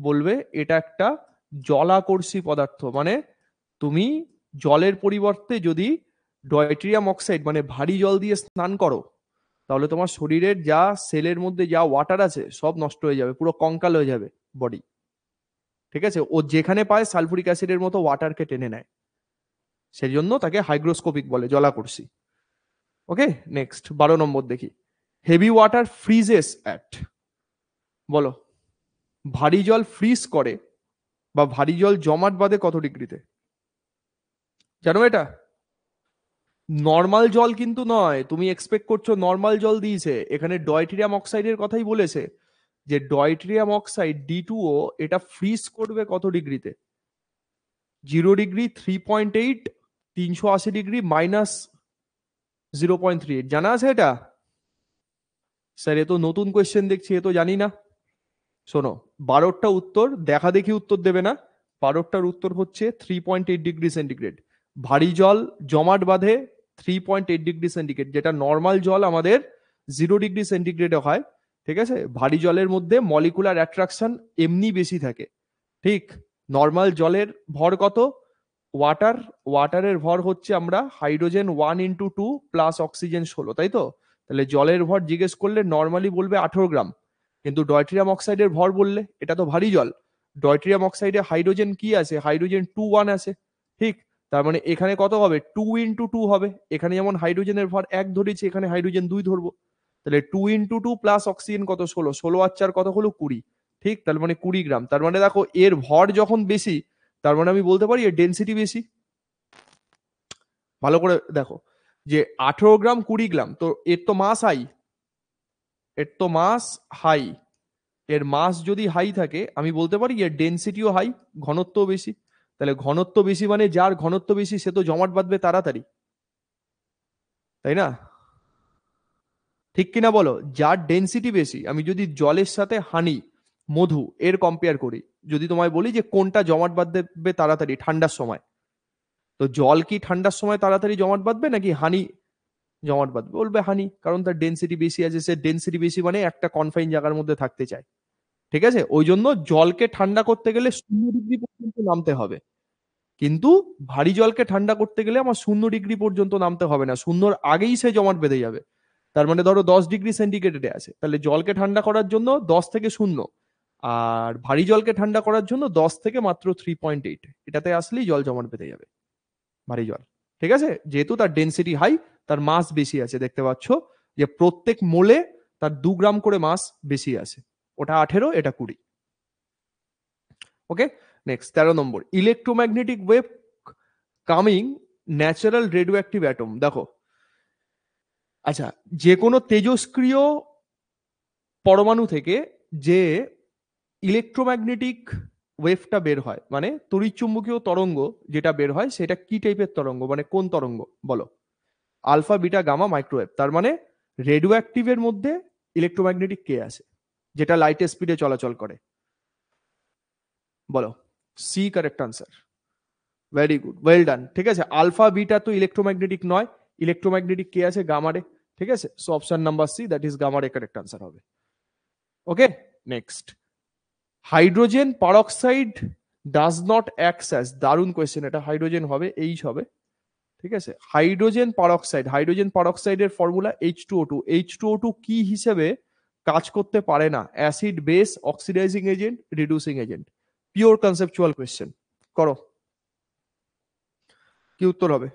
A: বলবে এটা একটা জলাকর্ষী পদার্থ মানে তুমি জলের পরিবর্তে যদি ডয়ট্রিয়াম অক্সাইড মানে ভারী জল দিয়ে স্নান করো তাহলে তোমার শরীরের যা সেলের মধ্যে যা ওয়াটার আছে সব নষ্ট হয়ে যাবে পুরো কঙ্কাল হয়ে যাবে বডি ঠিক আছে ও যেখানে পায় সালফুরিক অ্যাসিডের মতো ওয়াটারকে টেনে নেয় সেই জন্য তাকে হাইগ্রোস্কোপিক বলে করছি ওকে নেক্সট বারো নম্বর দেখি হেভি ওয়াটার ফ্রিজেস অ্যাট বলো ভারী জল ফ্রিজ করে বা ভারী জল জমাট বাঁধে কত ডিগ্রিতে জানো এটা নর্মাল জল কিন্তু নয় তুমি এক্সপেক্ট করছো নর্মাল জল দিয়েছে এখানে ডয়টেরিয়াম অক্সাইডের কথাই বলেছে যে deuterium oxide D two O এটা ফ্রিজ করবে কত ডিগ্রিতে zero degree three point eight তিনশো আশি ডিগ্রি minus zero point three eight জানা আছে এটা স্যার এ তো নতুন কোয়েশ্চেন দেখছি এ তো জানি না শোনো বারোটা উত্তর দেখা দেখি উত্তর দেবে না বারোটার উত্তর হচ্ছে three point eight degree centigrade ভারী জল জমাট বাঁধে three point eight degree centigrade যেটা নর্মাল জল আমাদের জিরো ডিগ্রি সেন্টিগ্রেডে হয় ঠিক আছে ভারী জলের মধ্যে মলিকুলার অ্যাট্রাকশন এমনি বেশি থাকে ঠিক নর্মাল জলের ভর কত ওয়াটার ওয়াটারের ভর হচ্ছে আমরা hydrogen one into two plus oxygen ষোলো তাই তো তাহলে জলের ভর জিজ্ঞেস করলে নর্মালি বলবে আঠেরো গ্রাম কিন্তু ডয়ট্রিয়াম অক্সাইডের ভর বললে এটা তো ভারী জল ডয়ট্রিয়াম অক্সাইডে হাইড্রোজেন কি আছে হাইড্রোজেন টু ওয়ান আছে ঠিক তার মানে এখানে কত হবে টু ইন্টু টু হবে এখানে যেমন হাইড্রোজেনের ভর এক ধরেছি এখানে হাইড্রোজেন দুই ধরবো তাহলে two into two plus oxygen কত ষোলো ষোলো আর চার কত হলো কুড়ি ঠিক তার মানে কুড়ি গ্রাম তার মানে দেখো এর ভর যখন বেশি তার মানে আমি বলতে পারি এর ডেন্সিটি বেশি ভালো করে দেখো যে আঠেরো গ্রাম কুড়ি গ্রাম তো এর তো মাস হাই এর তো মাস হাই এর মাস যদি হাই থাকে আমি বলতে পারি এর ডেন্সিটিও হাই ঘনত্বও বেশি তাহলে ঘনত্ব বেশি মানে যার ঘনত্ব বেশি সে তো জমাট বাঁধবে তাড়াতাড়ি তাই না ঠিক কিনা বলো যার ডেন্সিটি বেশি আমি যদি জলের সাথে হানি মধু এর কম্পেয়ার করি যদি তোমায় বলি যে কোনটা জমাট বাঁধবে তাড়াতাড়ি ঠান্ডার সময় তো জল কি ঠান্ডার সময় তাড়াতাড়ি জমাট বাঁধবে নাকি হানি জমাট বাঁধবে বলবে হানি কারণ তার ডেন্সিটি বেশি আছে সে ডেন্সিটি বেশি মানে একটা কনফাইন জায়গার মধ্যে থাকতে চায় ঠিক আছে ওই জন্য জলকে ঠান্ডা করতে গেলে শূন্য ডিগ্রি পর্যন্ত নামতে হবে কিন্তু ভারী জলকে ঠান্ডা করতে গেলে আমার শূন্য ডিগ্রি পর্যন্ত নামতে হবে না শূন্যর আগেই সে জমাট বেঁধে যাবে তার মানে ধরো দশ ডিগ্রি সেন্টিগ্রেডে আছে তাহলে জলকে ঠান্ডা করার জন্য দশ থেকে শূন্য আর ভারী জলকে ঠান্ডা করার জন্য দশ থেকে মাত্র থ্রি পয়েন্ট এইট এটাতে আসলেই জল জমাট বেঁধে যাবে ভারী জল ঠিক আছে যেহেতু তার ডেন্সিটি হাই তার মাস বেশি আছে দেখতে পাচ্ছ যে প্রত্যেক মোলে তার দু গ্রাম করে মাস বেশি আছে ওটা আঠেরো এটা কুড়ি ওকে নেক্সট তেরো নম্বর electromagnetic wave coming natural radioactive atom দেখো আচ্ছা যে কোনো তেজস্ক্রিয় পরমাণু থেকে যে ইলেকট্রোম্যাগনেটিক ওয়েভটা বের হয় মানে তড়িৎচুম্বকীয় তরঙ্গ যেটা বের হয় সেটা কি টাইপের তরঙ্গ মানে কোন তরঙ্গ বলো আলফা বিটা গামা মাইক্রোওয়েভ তার মানে রেডিও অ্যাক্টিভের মধ্যে ইলেকট্রোম্যাগনেটিক কে আছে যেটা লাইট স্পিডে চলাচল করে বলো C correct answer very good well done ঠিক আছে আলফা বিটা তো ইলেকট্রোম্যাগনেটিক নয় ইলেকট্রোম্যাগনেটিক কে আছে গামারে ঠিক আছে so option number C that is গামারে কারেক্ট আনসার হবে okay next hydrogen peroxide does not access দারুণ কোয়েশ্চেন এটা হাইড্রোজেন হবে এইচ হবে ঠিক আছে হাইড্রোজেন পারক্সাইড হাইড্রোজেন পারক্সাইডের formula H two O two H two O two কি হিসেবে কাজ করতে পারে না acid base oxidising agent reducing agent pure conceptual question করো কি উত্তর হবে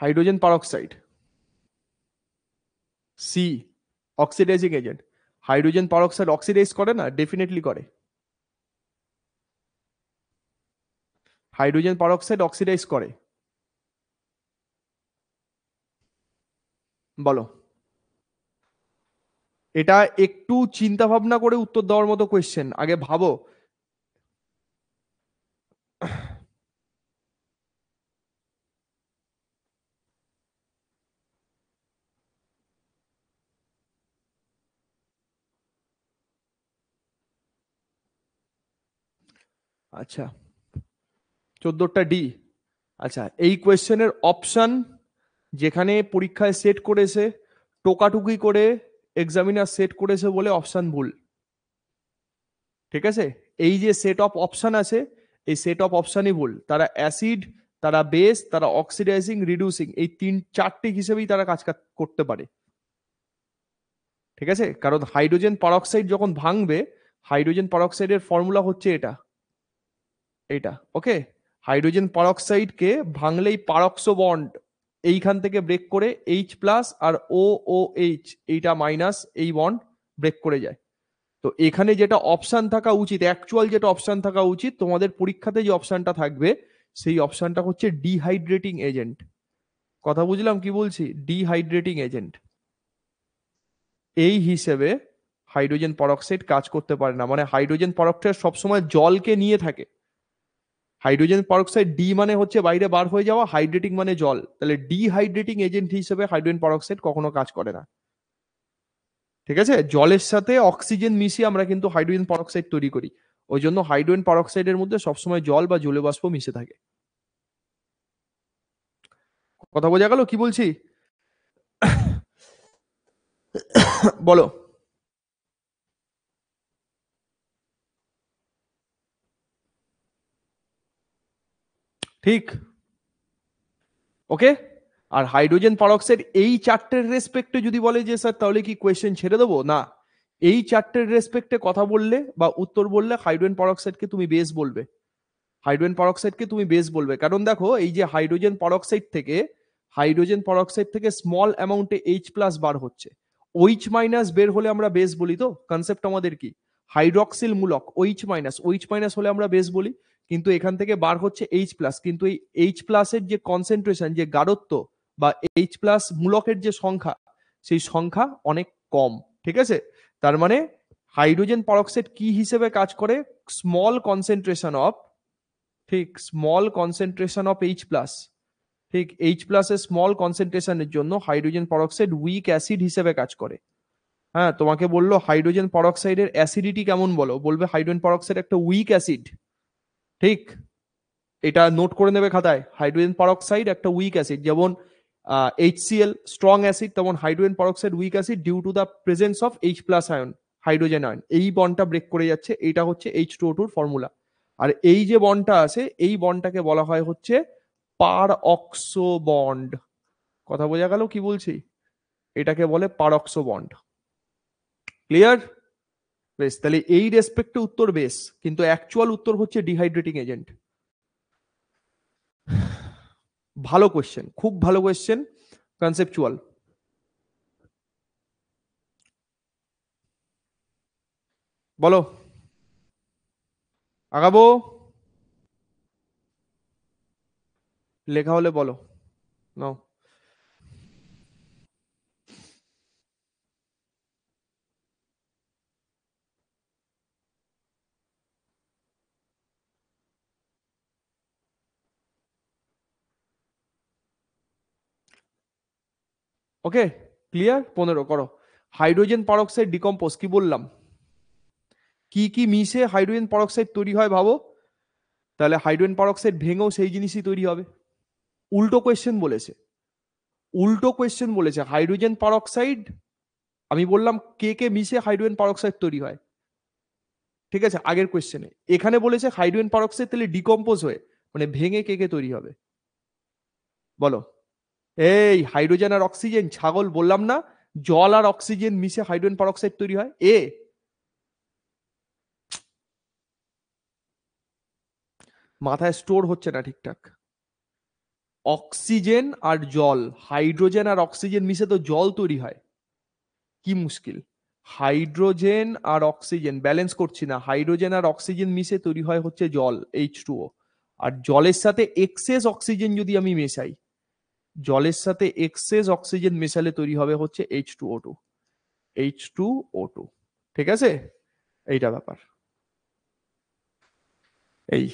A: hydrogen peroxide C oxidising agent hydrogen peroxide oxidise করে না ডেফিনেটলি করে হাইড্রোজেন পারক্সাইড অক্সিডাইজ করে বলো এটা একটু চিন্তা ভাবনা করে উত্তর দেওয়ার মতো কোয়েশ্চেন আগে ভাবো আচ্ছা চোদ্দোটা ডি আচ্ছা এই কোয়েশ্চেনের অপশান যেখানে পরীক্ষায় সেট করেছে টোকাটুকি করে এক্সামিনার সেট করেছে বলে অপশান ভুল ঠিক আছে এই যে সেট অফ অপশান আছে এই সেট অফ অপশানই ভুল তারা অ্যাসিড তারা বেস তারা অক্সিডাইজিং রিডিউসিং এই তিন চারটি হিসেবেই তারা কাজ করতে পারে ঠিক আছে কারণ হাইড্রোজেন পারক্সাইড যখন ভাঙবে হাইড্রোজেন পারক্সাইডের ফর্মুলা হচ্ছে এটা এটা ওকে হাইড্রোজেন পারক্সাইডকে ভাঙলেই পারক্সো বন্ড এইখান থেকে ব্রেক করে এইচ প্লাস আর ও ও এইচ এইটা মাইনাস এই বন্ড ব্রেক করে যায় তো এখানে যেটা অপশান থাকা উচিত অ্যাকচুয়াল যেটা অপশান থাকা উচিত তোমাদের পরীক্ষাতে যে অপশানটা থাকবে সেই অপশানটা হচ্ছে ডিহাইড্রেটিং এজেন্ট কথা বুঝলাম কি বলছি ডিহাইড্রেটিং এজেন্ট এই হিসেবে হাইড্রোজেন পারক্সাইড কাজ করতে পারে না মানে হাইড্রোজেন পারক্সাইড সবসময় জলকে নিয়ে থাকে হাইড্রোজেন পারক্সাইড ডি মানে হচ্ছে বাইরে বার হয়ে যাওয়া হাইড্রেটিং মানে জল তাহলে ডিহাইড্রেটিং এজেন্ট হিসেবে হাইড্রোজেন পারক্সাইড কখনো কাজ করে না ঠিক আছে জলের সাথে অক্সিজেন মিশিয়ে আমরা কিন্তু হাইড্রোজেন পারক্সাইড তৈরি করি ওই জন্য হাইড্রোজেন পরক্সাইডের মধ্যে সবসময় জল বা জলে বাষ্প মিশে থাকে কথা বোঝা গেল কি বলছি বলো ঠিক ওকে আর হাইড্রোজেন পারক্সাইড এই চারটের রেসপেক্টে যদি বলে যে স্যার তাহলে কি কোয়েশ্চেন ছেড়ে দেবো না এই চারটের রেসপেক্টে কথা বললে বা উত্তর বললে হাইড্রোজেন পারক্সাইডকে তুমি বেস বলবে হাইড্রোজেন পারক্সাইডকে তুমি বেস বলবে কারণ দেখো এই যে হাইড্রোজেন পারক্সাইড থেকে হাইড্রোজেন পারক্সাইড থেকে স্মল অ্যামাউন্টে এইচ প্লাস বার হচ্ছে ওইচ মাইনাস বের হলে আমরা বেস বলি তো কনসেপ্ট আমাদের কি হাইড্রক্সিল মূলক ওইচ মাইনাস ওইচ মাইনাস হলে আমরা বেস বলি কিন্তু এখান থেকে বার হচ্ছে এইচ প্লাস কিন্তু এই এইচ প্লাসের যে কনসেন্ট্রেশন যে গাঢ়ত্ব বা এইচ প্লাস মূলকের যে সংখ্যা সেই সংখ্যা অনেক কম ঠিক আছে তার মানে হাইড্রোজেন পরক্সাইড কি হিসেবে কাজ করে স্মল কনসেন্ট্রেশন অফ ঠিক small concentration of H plus ঠিক এইচ প্লাসের স্মল কনসেন্ট্রেশনের জন্য হাইড্রোজেন পরক্সাইড উইক অ্যাসিড হিসেবে কাজ করে হ্যাঁ তোমাকে বললো হাইড্রোজেন পরক্সাইডের অ্যাসিডিটি কেমন বলো বলবে হাইড্রোজেন পরক্সাইড একটা উইক অ্যাসিড ঠিক এটা নোট করে নেবে খাতায় হাইড্রোজেন পারক্সাইড একটা উইক অ্যাসিড যেমন এইচসিএল স্ট্রং অ্যাসিড তেমন hydrogen peroxide weak acid due to the presence of H plus ion hydrogen ion এই বনটা ব্রেক করে যাচ্ছে এইটা হচ্ছে এইচ টু টুর ফর্মুলা আর এই যে বনটা আছে এই বনটাকে বলা হয় হচ্ছে পারঅক্সো বন্ড কথা বোঝা গেল কি বলছি এটাকে বলে পারক্সো বন্ড ক্লিয়ার বেশ তাহলে এই রেসপেক্টে উত্তর বেশ কিন্তু অ্যাকচুয়াল উত্তর হচ্ছে ডিহাইড্রেটিং এজেন্ট ভালো কোয়েশ্চেন খুব ভালো কোয়েশ্চেন কনসেপচুয়াল বলো আগাবো লেখা হলে বলো নাও ওকে ক্লিয়ার পনেরো করো হাইড্রোজেন পারক্সাইড ডিকম্পোজ কি বললাম কি কি মিশে হাইড্রোজেন পারক্সাইড তৈরি হয় ভাবো তাহলে হাইড্রোজেন পারক্সাইড ভেঙেও সেই জিনিসই তৈরি হবে উল্টো কোয়েশ্চেন বলেছে উল্টো কোয়েশ্চেন বলেছে হাইড্রোজেন পারক্সাইড আমি বললাম কে কে মিশে হাইড্রোজেন পারক্সাইড তৈরি হয় ঠিক আছে আগের কোয়েশ্চেনে এখানে বলেছে হাইড্রোজেন পারক্সাইড তাহলে ডিকম্পোজ হয়ে মানে ভেঙে কে কে তৈরি হবে বলো এই হাইড্রোজেন আর অক্সিজেন ছাগল বললাম না জল আর অক্সিজেন মিশে হাইড্রোজেন পারঅক্সাইড তৈরি হয় এ মাথায় স্টোর হচ্ছে না ঠিকঠাক অক্সিজেন আর জল হাইড্রোজেন আর অক্সিজেন মিশে তো জল তৈরি হয় কি মুশকিল হাইড্রোজেন আর অক্সিজেন ব্যালেন্স করছি না হাইড্রোজেন আর অক্সিজেন মিশে তৈরি হয় হচ্ছে জল এইচ টু আর জলের সাথে এক্সেস অক্সিজেন যদি আমি মেশাই জলের সাথে এক্সেস অক্সিজেন মেশালে তৈরি হবে হচ্ছে H two O two H two O two ঠিক আছে এইটা ব্যাপার এই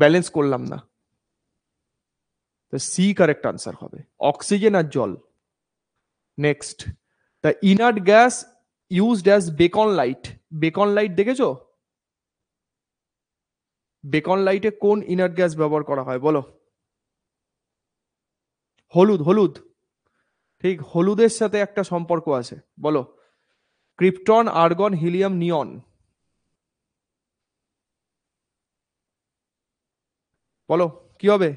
A: ব্যালেন্স করলাম না তো সি কারেক্ট আনসার হবে অক্সিজেন আর জল next the inert gas used as beacon light beacon light দেখেছো বেকন লাইটে কোন ইনার্ট গ্যাস ব্যবহার করা হয় বলো হলুদ হলুদ ঠিক হলুদের সাথে একটা সম্পর্ক আছে বলো ক্রিপ্টন আর্গন হিলিয়াম নিয়ন বলো কি হবে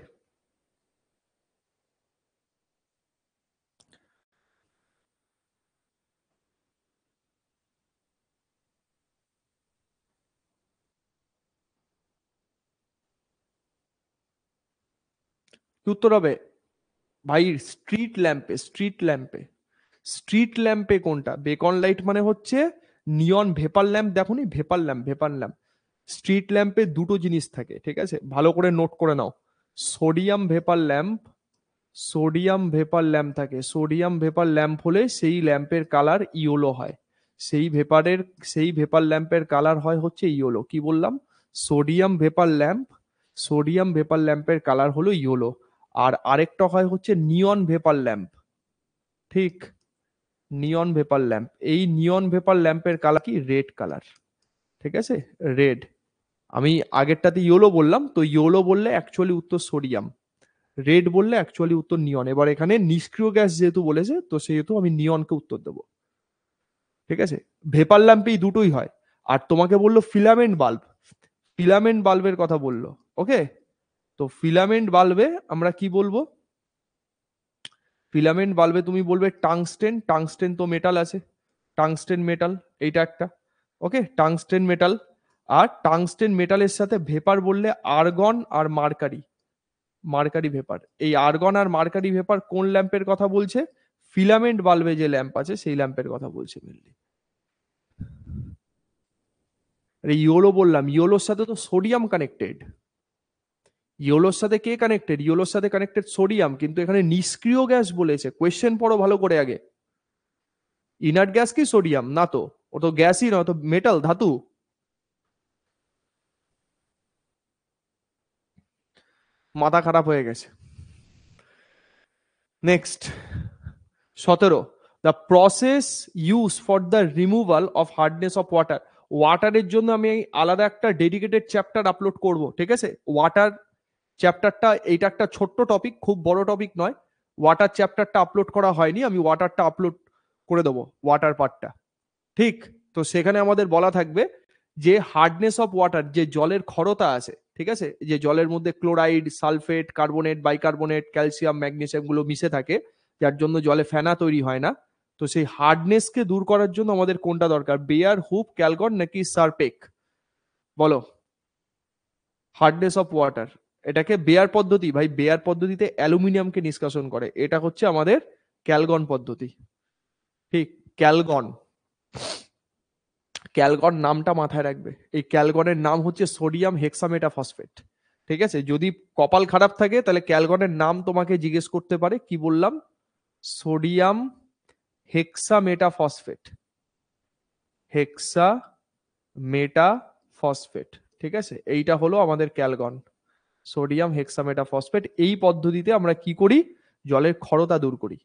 A: কি উত্তর হবে ভাই স্ট্রিট ল্যাম্পে স্ট্রিট ল্যাম্পে স্ট্রিট ল্যাম্পে কোনটা বেকন লাইট মানে হচ্ছে নিয়ন ভেপার ল্যাম্প দেখো নি vapour lamp vapour lamp street ল্যাম্পে দুটো জিনিস থাকে ঠিক আছে ভালো করে নোট করে নাও sodium vapour lamp sodium vapour lamp থাকে সোডিয়াম ভেপার ল্যাম্প হলে সেই ল্যাম্পের কালার ইয়োলো হয় সেই ভেপারের সেই ভেপার ল্যাম্পের কালার হয় হচ্ছে ইয়োলো কি বললাম sodium vapour lamp sodium vapour ল্যাম্পের কালার হলো ইয়োলো আর আরেকটা হয় হচ্ছে নিয়ন ভেপার ল্যাম্প ঠিক নিয়ন ভেপার ল্যাম্প এই নিয়ন ভেপার ল্যাম্পের কালার কি রেড কালার ঠিক আছে রেড আমি আগেরটাতে ইয়োলো বললাম তো ইয়োলো বললে অ্যাকচুয়ালি উত্তর সোডিয়াম রেড বললে অ্যাকচুয়ালি উত্তর নিয়ন এবার এখানে নিষ্ক্রিয় গ্যাস যেহেতু বলেছে তো সেহেতু আমি নিয়নকে উত্তর দেবো ঠিক আছে ভেপার ল্যাম্পেই দুটোই হয় আর তোমাকে বললো ফিলামেন্ট বাল্ব ফিলামেন্ট বাল্বের কথা বললো ওকে তো ফিলামেন্ট বাল্বে আমরা কি বলবো ফিলামেন্ট বাল্বে তুমি বলবে টাংস্টেন টাংস্টেন তো মেটাল আছে টাংস্টেন মেটাল এইটা একটা ওকে টাংস্টেন মেটাল আর টাংস্টেন মেটালের সাথে ভেপার বললে আর্গন আর মার্কারি মার্কারি ভেপার এই আর্গন আর মার্কারি ভেপার কোন ল্যাম্পের কথা বলছে ফিলামেন্ট বাল্বে যে ল্যাম্প আছে সেই ল্যাম্পের কথা বলছে মেনলি আরে ইয়োলো বললাম ইয়োলোর সাথে তো সোডিয়াম কানেক্টেড ইয়োলোর সাথে কে কানেক্টেড ইয়োলোর সাথে কানেক্টেড সোডিয়াম কিন্তু এখানে নিষ্ক্রিয় গ্যাস বলেছে কোয়েশ্চেন পড়ো ভালো করে আগে ইনার্ট গ্যাস কি সোডিয়াম না তো ও তো গ্যাসই নয় তো মেটাল ধাতু মাথা খারাপ হয়ে গেছে নেক্সট সতেরো the process use for the removal of hardness of water ওয়াটারের জন্য আমি আলাদা একটা ডেডিকেটেড চ্যাপ্টার আপলোড করব ঠিক আছে ওয়াটার চ্যাপ্টারটা এইটা একটা ছোট্ট টপিক খুব বড় টপিক নয় ওয়াটার চ্যাপ্টারটা আপলোড করা হয়নি আমি ওয়াটারটা আপলোড করে দেবো ওয়াটার পার্টটা ঠিক তো সেখানে আমাদের বলা থাকবে যে হার্ডনেস অফ ওয়াটার যে জলের ক্ষরতা আছে ঠিক আছে যে জলের মধ্যে chloride sulphate carbonate bicarbonate calcium magnesium গুলো মিশে থাকে যার জন্য জলে ফেনা তৈরি হয় না তো সেই হার্ডনেসকে দূর করার জন্য আমাদের কোনটা দরকার বেয়ার হুপ ক্যালগন নাকি সারপেক বলো হার্ডনেস অফ ওয়াটার এটাকে বেয়ার পদ্ধতি ভাই বেয়ার পদ্ধতিতে অ্যালুমিনিয়ামকে নিষ্কাশন করে এটা হচ্ছে আমাদের ক্যালগন পদ্ধতি ঠিক ক্যালগন ক্যালগন নামটা মাথায় রাখবে এই ক্যালগনের নাম হচ্ছে সোডিয়াম হেক্সামেটা ফসফেট ঠিক আছে যদি কপাল খারাপ থাকে তাহলে ক্যালগনের নাম তোমাকে জিজ্ঞেস করতে পারে কি বললাম sodium hexametaphosphate hexametaphosphate ঠিক আছে এইটা হলো আমাদের ক্যালগন সোডিয়াম হেক্সামেটা ফসফেট এই পদ্ধতিতে আমরা কি করি জলের খরতা দূর করি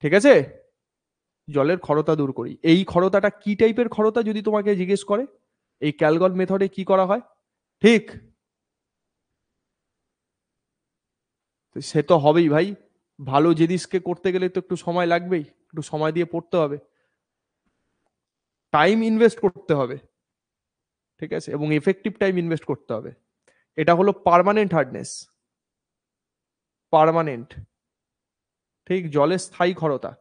A: ঠিক আছে জলের খরতা দূর করি এই খরতাটা কি টাইপের খরতা যদি তোমাকে জিজ্ঞেস করে এই ক্যালগল মেথডে কি করা হয় ঠিক সে তো হবেই ভাই ভালো জিনিসকে করতে গেলে তো একটু সময় লাগবেই একটু সময় দিয়ে পড়তে হবে টাইম ইনভেস্ট করতে হবে ঠিক আছে এবং এফেক্টিভ টাইম ইনভেস্ট করতে হবে এটা হলো পারমানেন্ট হার্ডনেস পারমানেন্ট ঠিক জলের স্থায়ী ক্ষরতা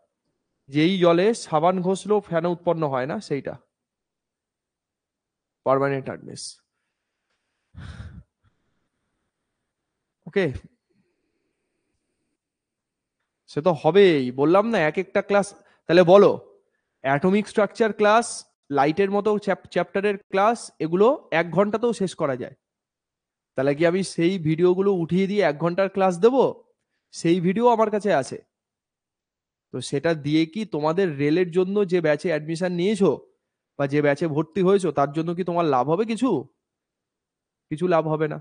A: যেই জলে সাবান ঘষলেও ফ্যানে উৎপন্ন হয় না সেইটা পারমানেন্ট হার্ডনেস ওকে সে তো হবেই বললাম না এক একটা ক্লাস তাহলে বলো অ্যাটমিক স্ট্রাকচার ক্লাস লাইটের মতো চ্যাপ্টারের ক্লাস এগুলো এক ঘন্টাতেও শেষ করা যায় তাহলে কি আমি সেই ভিডিওগুলো উঠিয়ে দিয়ে এক ঘন্টার ক্লাস দেব সেই ভিডিও আমার কাছে আছে তো সেটা দিয়ে কি তোমাদের রেলের জন্য যে ব্যাচে অ্যাডমিশন নিয়েছো বা যে ব্যাচে ভর্তি হয়েছো তার জন্য কি তোমার লাভ হবে কিছু কিছু লাভ হবে না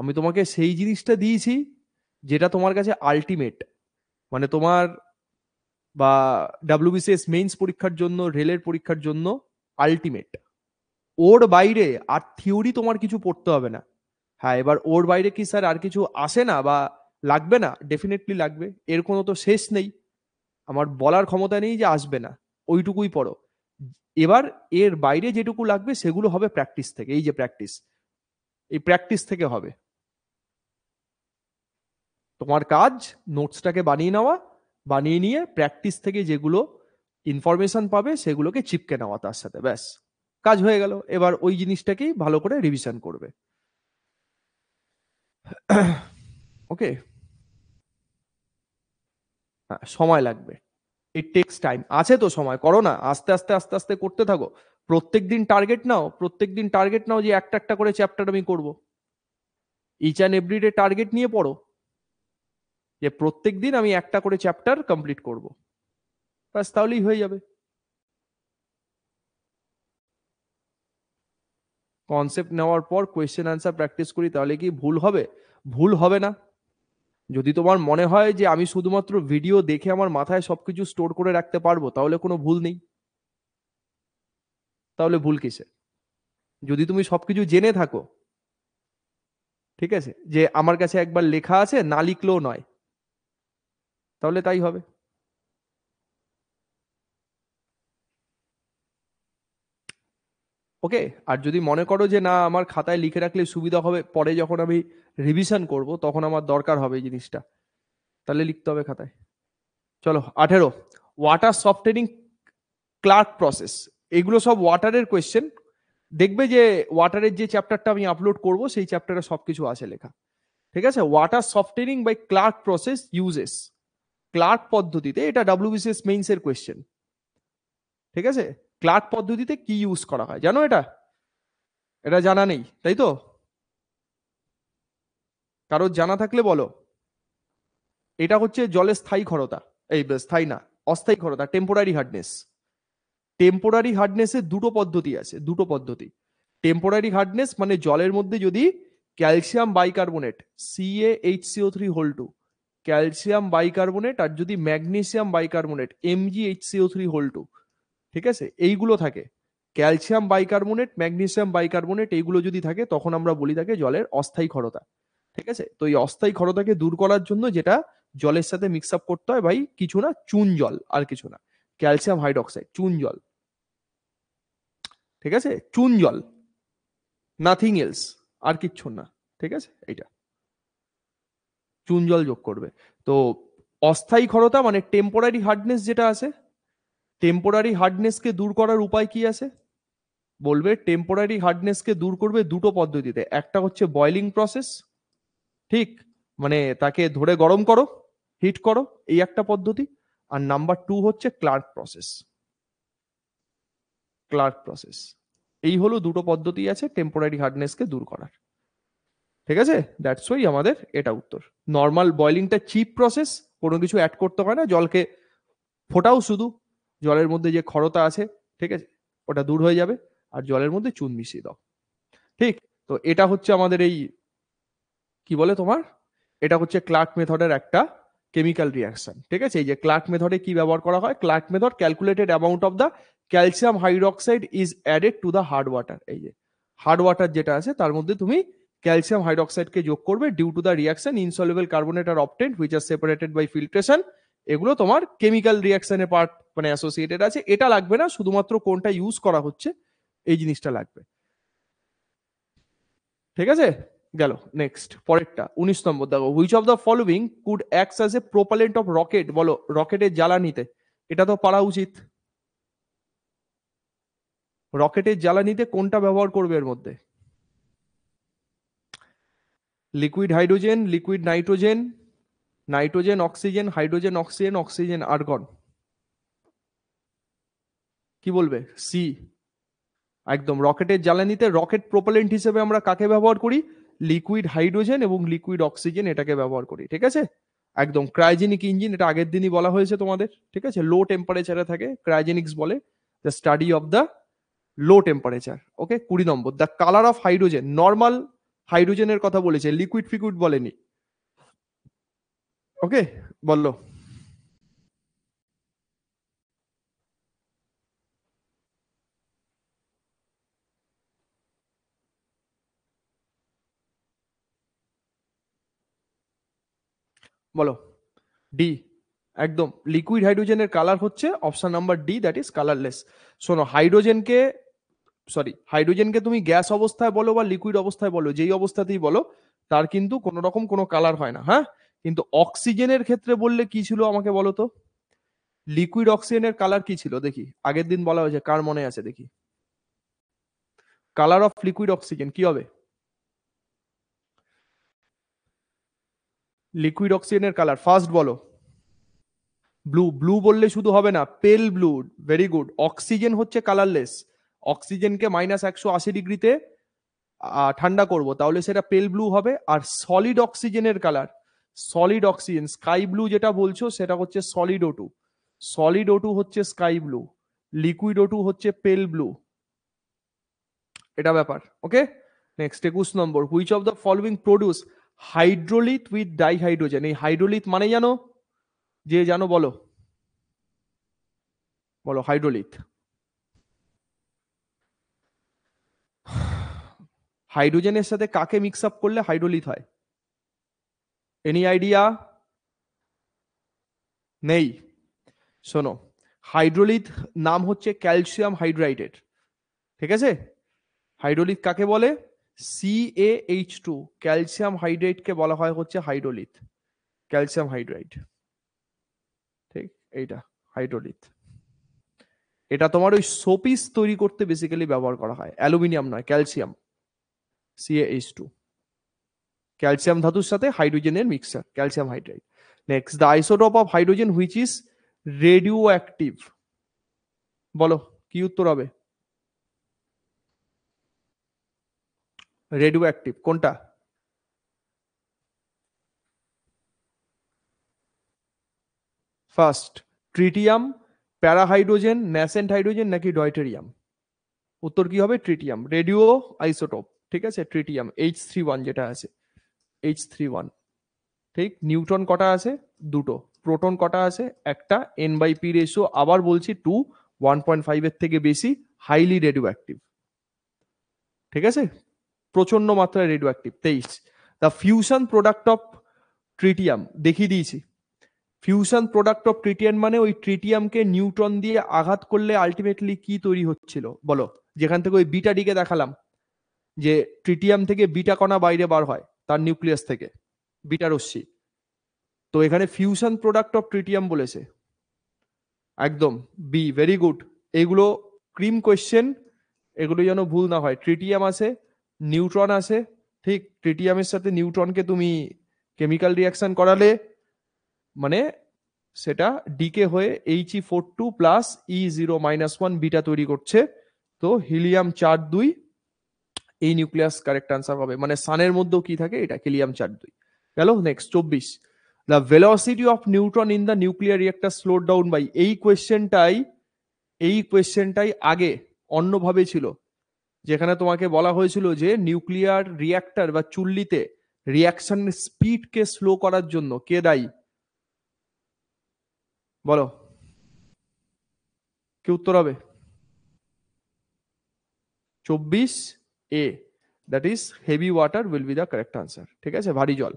A: আমি তোমাকে সেই জিনিসটা দিয়েছি যেটা তোমার কাছে আলটিমেট মানে তোমার বা ডাব্লিউবিসিএস মেইনস পরীক্ষার জন্য রেলের পরীক্ষার জন্য আলটিমেট ওর বাইরে আর থিওরি তোমার কিছু পড়তে হবে না হ্যাঁ এবার ওর বাইরে কি স্যার আর কিছু আসে না বা লাগবে না ডেফিনেটলি লাগবে এর কোনো তো শেষ নেই আমার বলার ক্ষমতা নেই যে আসবে না ওইটুকুই পড়ো এবার এর বাইরে যেটুকু লাগবে সেগুলো হবে প্র্যাকটিস থেকে এই যে প্র্যাকটিস এই প্র্যাকটিস থেকে হবে তোমার কাজ নোটসটাকে বানিয়ে নেওয়া বানিয়ে নিয়ে প্র্যাকটিস থেকে যেগুলো ইনফরমেশন পাবে সেগুলোকে চিপকে নেওয়া তার সাথে ব্যাস কাজ হয়ে গেল এবার ওই জিনিসটাকেই ভালো করে রিভিশন করবে ওকে হ্যাঁ সময় লাগবে ইট টেক্স টাইম আছে তো সময় করো না আস্তে আস্তে আস্তে আস্তে করতে থাকো প্রত্যেক দিন টার্গেট নাও প্রত্যেক দিন টার্গেট নাও যে একটা একটা করে চ্যাপ্টার আমি করব ইচ অ্যান্ড ডে টার্গেট নিয়ে পড়ো যে প্রত্যেক দিন আমি একটা করে চ্যাপ্টার কমপ্লিট করব ব্যাস তাহলেই হয়ে যাবে কনসেপ্ট নেওয়ার পর কোয়েশ্চেন অ্যান্সার প্র্যাকটিস করি তাহলে কি ভুল হবে ভুল হবে না যদি তোমার মনে হয় যে আমি শুধুমাত্র ভিডিও দেখে আমার মাথায় সবকিছু স্টোর করে রাখতে পারবো তাহলে কোনো ভুল নেই তাহলে ভুল কিসে যদি তুমি সবকিছু জেনে থাকো ঠিক আছে যে আমার কাছে একবার লেখা আছে না লিখলেও নয় তাহলে তাই হবে ওকে আর যদি মনে করো যে না আমার খাতায় লিখে রাখলে সুবিধা হবে পরে যখন আমি রিভিশন করব তখন আমার দরকার হবে এই জিনিসটা তাহলে লিখতে হবে খাতায় চলো আঠেরো ওয়াটার সফটেনিং ক্লার্ক প্রসেস এগুলো সব ওয়াটারের কোয়েশ্চেন দেখবে যে ওয়াটারের যে চ্যাপ্টারটা আমি আপলোড করব সেই চ্যাপ্টারে সব কিছু আছে লেখা ঠিক আছে water softening by Clark process uses Clark পদ্ধতিতে এটা ডাব্লিউবিসিএস মেইনসের কোয়েশ্চেন ঠিক আছে ক্লার্ক পদ্ধতিতে কি ইউজ করা হয় জানো এটা এটা জানা নেই তাই তো কারো জানা থাকলে বলো এটা হচ্ছে জলের স্থায়ী ক্ষরতা এই স্থায়ী না অস্থায়ী ক্ষরতা টেম্পোরারি হার্ডনেস টেম্পোরারি হার্ডনেসের দুটো পদ্ধতি আছে দুটো পদ্ধতি টেম্পোরারি হার্ডনেস মানে জলের মধ্যে যদি calcium bicarbonate C A H C O three whole two calcium bicarbonate আর যদি magnesium bicarbonate M G H C O three whole two ঠিক আছে এইগুলো থাকে ক্যালসিয়াম বাইকার্বনেট ম্যাগনেসিয়াম বাইকার্বনেট এইগুলো যদি থাকে তখন আমরা বলি তাকে জলের অস্থায়ী ক্ষরতা ঠিক আছে তো এই অস্থায়ী ক্ষরতাকে দূর করার জন্য যেটা জলের সাথে মিক্স আপ করতে হয় ভাই কিছু না চুন জল আর কিছু না ক্যালসিয়াম হাইড্রক্সাইড চুন জল ঠিক আছে চুন জল নাথিং এলস আর কিচ্ছু না ঠিক আছে এইটা চুন জল যোগ করবে তো অস্থায়ী ক্ষরতা মানে টেম্পোরারি হার্ডনেস যেটা আছে টেম্পোরারি হার্ডনেসকে দূর করার উপায় কি আছে বলবে টেম্পোরারি হার্ডনেসকে দূর করবে দুটো পদ্ধতিতে একটা হচ্ছে বয়লিং প্রসেস ঠিক মানে তাকে ধরে গরম করো হিট করো এই একটা পদ্ধতি আর নাম্বার টু হচ্ছে ক্লার্ক প্রসেস ক্লার্ক প্রসেস এই হলো দুটো পদ্ধতি আছে টেম্পোরারি হার্ডনেসকে দূর করার ঠিক আছে দ্যাটস ওয়াই আমাদের এটা উত্তর নর্মাল বয়লিংটা চিপ প্রসেস কোনো কিছু অ্যাড করতে হয় না জলকে ফোটাও শুধু জলের মধ্যে যে খরতা আছে ঠিক আছে ওটা দূর হয়ে যাবে আর জলের মধ্যে চুন মিশিয়ে দাও ঠিক তো এটা হচ্ছে আমাদের এই কি বলে তোমার এটা হচ্ছে ক্লার্ক মেথডের একটা কেমিক্যাল রিয়াকশন ঠিক আছে এই যে ক্লার্ক মেথডে কি ব্যবহার করা হয় Clark method calculated amount of the calcium hydroxide is added to the hard water এই যে হার্ড ওয়াটার যেটা আছে তার মধ্যে তুমি ক্যালসিয়াম হাইড্রক্সাইডকে যোগ করবে due to the reaction insoluble carbonate are obtained which are separated by filtration এগুলো তোমার কেমিক্যাল রিয়াকশনের পার্ট মানে অ্যাসোসিয়েটেড আছে এটা লাগবে না শুধুমাত্র কোনটা ইউজ করা হচ্ছে এই জিনিসটা লাগবে ঠিক আছে গেল নেক্সট পরেরটা উনিশ নম্বর দেখো which of the following could act as a propellant of rocket বলো রকেটের জ্বালানিতে এটা তো পারা উচিত রকেটের জ্বালানিতে কোনটা ব্যবহার করবে এর মধ্যে liquid hydrogen liquid nitrogen nitrogen oxygen hydrogen oxygen oxygen argon কি বলবে সি একদম রকেটের জ্বালানিতে রকেট প্রোপেলেন্ট হিসেবে আমরা কাকে ব্যবহার করি লিকুইড হাইড্রোজেন এবং লিকুইড অক্সিজেন এটাকে ব্যবহার করি ঠিক আছে একদম ক্রাইজেনিক ইঞ্জিন এটা আগের দিনই বলা হয়েছে তোমাদের ঠিক আছে লো টেম্পারেচারে থাকে ক্রাইজেনিক্স বলে the study of the low temperature okay কুড়ি নম্বর the colour of hydrogen normal হাইড্রোজেনের কথা বলেছে লিকুইড ফিকুইড বলেনি ওকে বললো বলো ডি একদম লিকুইড হাইড্রোজেনের কালার হচ্ছে option number D that is colourless শোনো হাইড্রোজেনকে সরি হাইড্রোজেনকে তুমি গ্যাস অবস্থায় বলো বা লিকুইড অবস্থায় বলো যেই অবস্থাতেই বলো তার কিন্তু কোনো রকম কোনো কালার হয় না হ্যাঁ কিন্তু অক্সিজেনের ক্ষেত্রে বললে কি ছিল আমাকে বলো তো লিকুইড অক্সিজেনের কালার কি ছিল দেখি আগের দিন বলা হয়েছে কার মনে আছে দেখি কালার অফ লিকুইড অক্সিজেন কি হবে লিকুইড অক্সিজেনের কালার ফার্স্ট বলো ব্লু ব্লু বললে শুধু হবে না pale blue very good oxygen হচ্ছে কালারলেস অক্সিজেনকে মাইনাস একশো আশি ডিগ্রিতে ঠান্ডা করব তাহলে সেটা পেল ব্লু হবে আর সলিড অক্সিজেনের colour solid oxygen sky blue যেটা বলছো সেটা হচ্ছে সলিড ওটু সলিড ওটু হচ্ছে স্কাই ব্লু লিকুইড ওটু হচ্ছে পেল ব্লু এটা ব্যাপার ওকে নেক্সট একুশ number which of the following produce hydrolith with dihydrogen এই হাইড্রোলিথ মানে জানো যে জানো বলো বলো হাইড্রোলিথ হাইড্রোজেনের সাথে কাকে মিক্স আপ করলে হাইড্রোলিথ হয় এনি আইডিয়া নেই শোনো হাইড্রোলিথ নাম হচ্ছে ক্যালসিয়াম হাইড্রাইটেড ঠিক আছে হাইড্রোলিথ কাকে বলে C A H two calcium হাইড্রেটকে বলা হয় হচ্ছে হাইড্রোলিথ ক্যালসিয়াম হাইড্রাইট ঠিক এইটা হাইড্রোলিথ এটা তোমার ওই সোপিস তৈরি করতে বেসিক্যালি ব্যবহার করা হয় অ্যালুমিনিয়াম নয় calcium C A H two calcium ধাতুর সাথে হাইড্রোজেনের mixture calcium hydride next the isotope of hydrogen which is radioactive বলো কি উত্তর হবে রেডিও অ্যাক্টিভ কোনটা first tritium parahydrogen nascent hydrogen নাকি ডয়টেরিয়াম উত্তর কি হবে ট্রিটিয়াম রেডিও আইসোটপ ঠিক আছে ট্রিটিয়াম এইচ থ্রি ওয়ান যেটা আছে এইচ থ্রি ওয়ান ঠিক নিউটন কটা আছে দুটো প্রোটন কটা আছে একটা এন বাই পি রেশিও আবার বলছি টু ওয়ান পয়েন্ট ফাইভের থেকে বেশি হাইলি রেডিও অ্যাক্টিভ ঠিক আছে প্রচন্ড মাত্রায় রেডিও অ্যাক্টিভ তেইশ the fusion product of tritium দেখিয়ে দিয়েছি ফিউশন প্রোডাক্ট অফ ট্রিটিয়াম মানে ওই ট্রিটিয়ামকে নিউট্রন দিয়ে আঘাত করলে আলটিমেটলি কি তৈরি হচ্ছিল বলো যেখান থেকে ওই বিটা ডিকে দেখালাম যে ট্রিটিয়াম থেকে বিটা কণা বাইরে বার হয় তার নিউক্লিয়াস থেকে বিটা রশ্মি তো এখানে ফিউশন প্রোডাক্ট অফ ট্রিটিয়াম বলেছে একদম বি ভেরি গুড এগুলো ক্রিম কোয়েশ্চেন এগুলো যেন ভুল না হয় ট্রিটিয়াম আছে নিউট্রন আছে ঠিক ট্রিটিয়ামের সাথে নিউট্রনকে তুমি কেমিক্যাল রিয়াকশন করালে মানে সেটা ডিকে হয়ে H E four two plus E zero minus one beta তৈরি করছে তো হিলিয়াম চার দুই এই নিউক্লিয়াস কারেক্ট আনসার হবে মানে সানের মধ্যেও কি থাকে এটা কেলিয়াম চার দুই গেল নেক্সট চব্বিশ the velocity of neutron in the nuclear reactor slow down by এই কোয়েশ্চেনটাই এই কোয়েশ্চেনটাই আগে অন্যভাবে ছিল যেখানে তোমাকে বলা হয়েছিল যে নিউক্লিয়ার রিয়াক্টার বা চুল্লিতে রিয়াকশন স্পিডকে স্লো করার জন্য কে দায়ী বলো কি উত্তর হবে চব্বিশ A that is heavy water will be the correct answer ঠিক আছে ভারী জল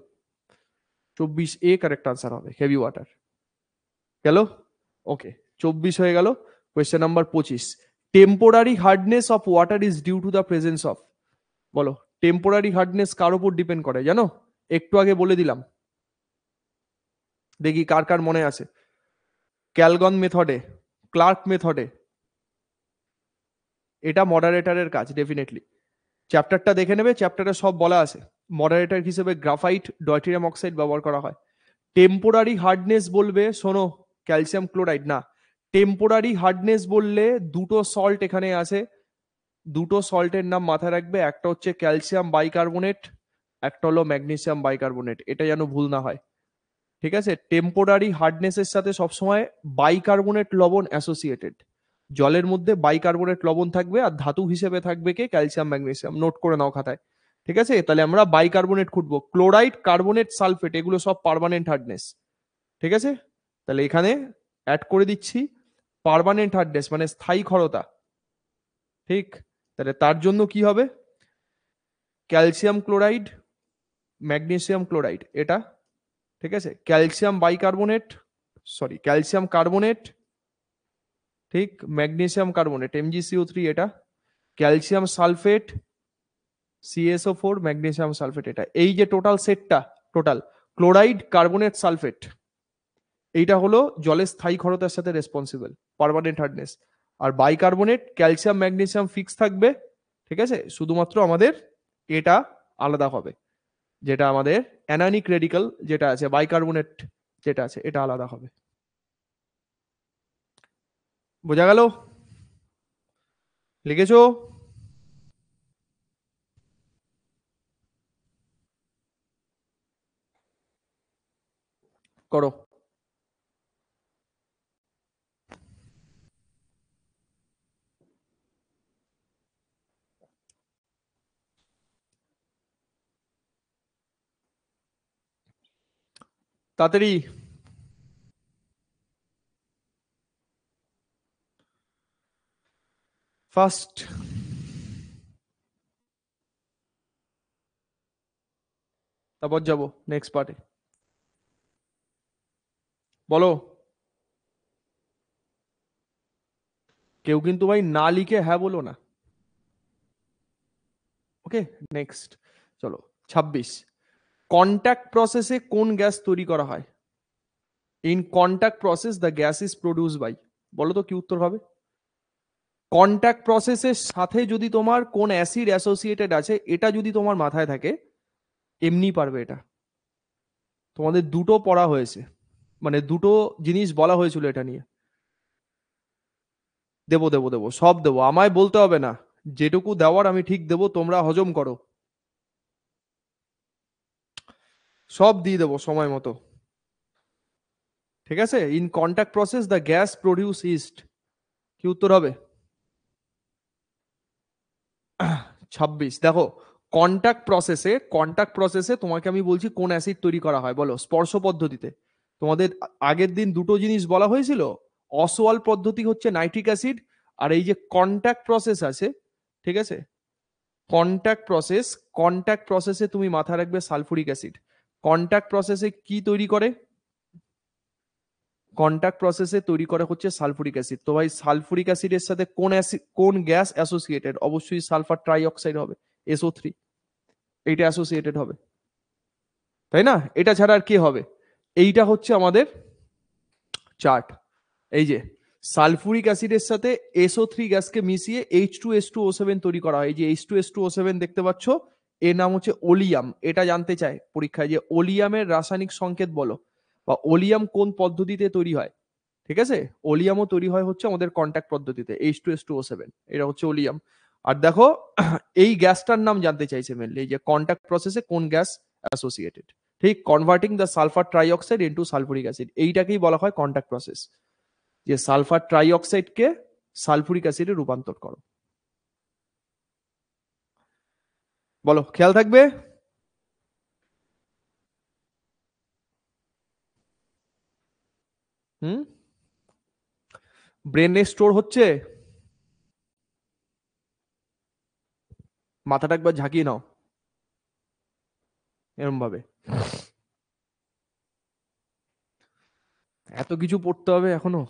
A: চব্বিশ এ কারেক্ট আনসার হবে হেভি ওয়াটার গেল ওকে চব্বিশ হয়ে গেল কোয়েশ্চেন নাম্বার পঁচিশ temporary hardness of water is due to the presence of বলো টেম্পোরারি হার্ডনেস কার উপর ডিপেন্ড করে জানো একটু আগে বলে দিলাম দেখি কার কার মনে আছে ক্যালগন মেথডে ক্লার্ক মেথডে এটা মডারেটারের কাজ ডেফিনেটলি চ্যাপ্টারটা দেখে নেবে চ্যাপ্টারে সব বলা আছে মডারেটর হিসেবে গ্রাফাইট ডয়টেরিয়াম অক্সাইড ব্যবহার করা হয় টেম্পোরারি হার্ডনেস বলবে শোনো ক্যালসিয়াম ক্লোরাইড না টেম্পোরারি হার্ডনেস বললে দুটো সল্ট এখানে আছে দুটো সল্টের নাম মাথায় রাখবে একটা হচ্ছে ক্যালসিয়াম বাইকার্বোনেট একটা হলো ম্যাগনেসিয়াম বাইকার্বনেট এটা যেন ভুল না হয় ঠিক আছে টেম্পোরারি হার্ডনেসের সাথে সবসময় বাইকার্বোনেট লবণ অ্যাসোসিয়েটেড জলের মধ্যে বাইকার্বোনেট লবণ থাকবে আর ধাতু হিসেবে থাকবে কে ক্যালসিয়াম ম্যাগনেসিয়াম নোট করে নাও খাতায় ঠিক আছে তাহলে আমরা বাইকার্বোনেট খুঁটবো ক্লোরাইড কার্বনেট সালফেট এগুলো সব পারমানেন্ট হার্ডনেস ঠিক আছে তাহলে এখানে অ্যাড করে দিচ্ছি পারমানেন্ট হার্ডনেস মানে স্থায়ী ক্ষরতা ঠিক তাহলে তার জন্য কি হবে ক্যালসিয়াম ক্লোরাইড ম্যাগনেসিয়াম ক্লোরাইড এটা ঠিক আছে calcium bicarbonate sorry calcium carbonate ঠিক ম্যাগনেসিয়াম কার্বনেট এমজিসিও থ্রি এটা calcium sulphate C S O four magnesium sulphate এটা এই যে টোটাল সেটটা টোটাল ক্লোরাইড কার্বনেট সালফেট এইটা হলো জলের স্থায়ী ক্ষরতার সাথে রেসপন্সিবল পারমানেন্ট হার্ডনেস আর বাইকার্বনেট ক্যালসিয়াম ম্যাগনেসিয়াম ফিক্স থাকবে ঠিক আছে শুধুমাত্র আমাদের এটা আলাদা হবে যেটা আমাদের অ্যানানিক রেডিকাল যেটা আছে বাইকার্বনেট যেটা আছে এটা আলাদা হবে বোঝা গেল লিখেছো করো তাড়াতাড়ি First, তারপর যাবো নেক্সট পার্টে বলো কেউ কিন্তু ভাই না লিখে হ্যাঁ বলো না ওকে নেক্সট চলো ছাব্বিশ কন্ট্যাক্ট প্রসেসে কোন গ্যাস তৈরি করা হয় in contact process the gas is produce by বলো তো কি উত্তর হবে কন্ট্যাক্ট প্রসেসের সাথে যদি তোমার কোন অ্যাসিড অ্যাসোসিয়েটেড আছে এটা যদি তোমার মাথায় থাকে এমনি পারবে এটা তোমাদের দুটো পড়া হয়েছে মানে দুটো জিনিস বলা হয়েছিল এটা নিয়ে দেবো দেব দেবো সব দেবো আমায় বলতে হবে না যেটুকু দেওয়ার আমি ঠিক দেবো তোমরা হজম করো সব দিয়ে দেবো সময় মতো ঠিক আছে in contact process the gas produce ইস্ট কি উত্তর হবে ছাব্বিশ দেখো কন্ট্যাক্ট প্রসেসে কন্ট্যাক্ট প্রসেসে তোমাকে আমি বলছি কোন অ্যাসিড তৈরি করা হয় বলো স্পর্শ পদ্ধতিতে তোমাদের আগের দিন দুটো জিনিস বলা হয়েছিল অসওয়াল পদ্ধতি হচ্ছে নাইট্রিক অ্যাসিড আর এই যে কন্ট্যাক্ট প্রসেস আছে ঠিক আছে কন্ট্যাক্ট প্রসেস কন্ট্যাক্ট প্রসেসে তুমি মাথা রাখবে সালফুরিক অ্যাসিড কন্ট্যাক্ট প্রসেসে কি তৈরি করে কন্ট্যাক্ট প্রসেসে তৈরি করা হচ্ছে সালফুরিক অ্যাসিড তো ভাই সালফুরিক অ্যাসিডের সাথে কোন অ্যাসিড কোন গ্যাস অ্যাসোসিয়েটেড অবশ্যই সালফার ট্রাইঅক্সাইড হবে এসও থ্রি এইটা অ্যাসোসিয়েটেড হবে তাই না এটা ছাড়া আর কি হবে এইটা হচ্ছে আমাদের চার্ট এই যে সালফুরিক অ্যাসিডের সাথে এসও থ্রি গ্যাসকে মিশিয়ে H two S two O seven তৈরি করা হয় এই যে H two S two O seven দেখতে পাচ্ছ এর নাম হচ্ছে ওলিয়াম এটা জানতে চায় পরীক্ষায় যে ওলিয়ামের রাসায়নিক সংকেত বলো বা ওলিয়াম কোন পদ্ধতিতে তৈরি হয় ঠিক আছে ওলিয়ামও তৈরি হয় হচ্ছে আমাদের কন্ট্যাক্ট পদ্ধতিতে H two S two O seven এটা হচ্ছে ওলিয়াম আর দেখো এই গ্যাসটার নাম জানতে চাইছে মেনলি যে কন্ট্যাক্ট প্রসেসে কোন গ্যাস অ্যাসোসিয়েটেড ঠিক converting the sulphur trioxide into sulphuric acid এইটাকেই বলা হয় কন্ট্যাক্ট প্রসেস যে সালফার ট্রাইঅক্সাইডকে সালফুরিক অ্যাসিডে রূপান্তর করো বলো খেয়াল থাকবে হুম ব্রেনে স্টোর হচ্ছে মাথাটা একবার ঝাঁকিয়ে নাও এরম ভাবে এত কিছু পড়তে হবে এখনো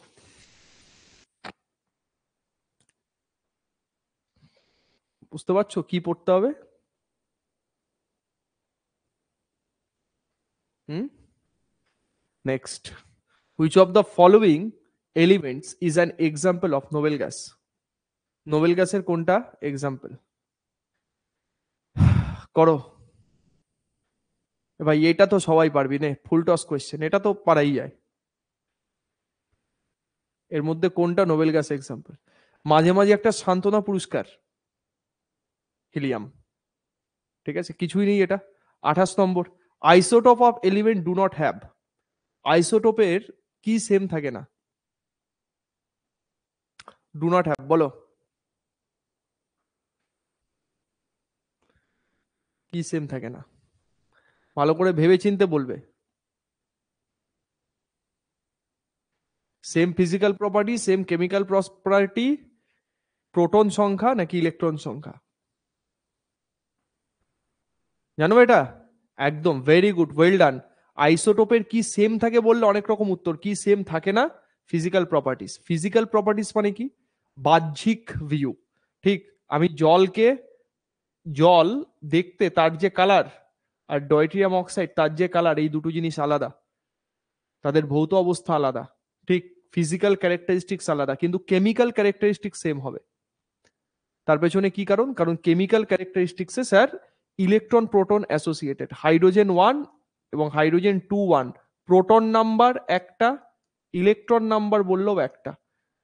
A: বুঝতে পারছো কি পড়তে হবে hmm next Which of the following elements is an example of noble gas? Noble গ্যাসের কোনটা এক্সাম্পল করো ভাই এটা তো সবাই পারবি নে ফুল টস কোয়েশ্চেন এটা তো পারাই যায় এর মধ্যে কোনটা নোবেল গ্যাস এক্সাম্পল মাঝে মাঝে একটা সান্ত্বনা পুরস্কার হিলিয়াম ঠিক আছে কিছুই নেই এটা আঠাশ নম্বর isotope of element do not have আইসোটোপের কি সেম থাকে না ডু নট হ্যাভ বলো কি সেম থাকে না ভালো করে ভেবে চিনতে বলবে same physical property same chemical property proton সংখ্যা নাকি ইলেকট্রন সংখ্যা জানো এটা একদম ভেরি গুড ওয়েল ডান আইসোটোপের কি সেম থাকে বললে অনেক রকম উত্তর কি সেম থাকে না ফিজিক্যাল প্রপার্টিস ফিজিক্যাল প্রপার্টিস মানে কি বাহ্যিক ভিউ ঠিক আমি জলকে জল দেখতে তার যে কালার আর ডয়ট্রিয়াম অক্সাইড তার যে কালার এই দুটো জিনিস আলাদা তাদের ভৌত অবস্থা আলাদা ঠিক ফিজিক্যাল ক্যারেক্টারিস্টিক্স আলাদা কিন্তু কেমিক্যাল ক্যারেক্টারিস্টিক্স সেম হবে তার পেছনে কি কারণ কারণ কেমিক্যাল ক্যারেক্টারিস্টিক্সে sir electron proton associated hydrogen one এবং hydrogen two one proton number একটা ইলেকট্রন নাম্বার বললেও একটা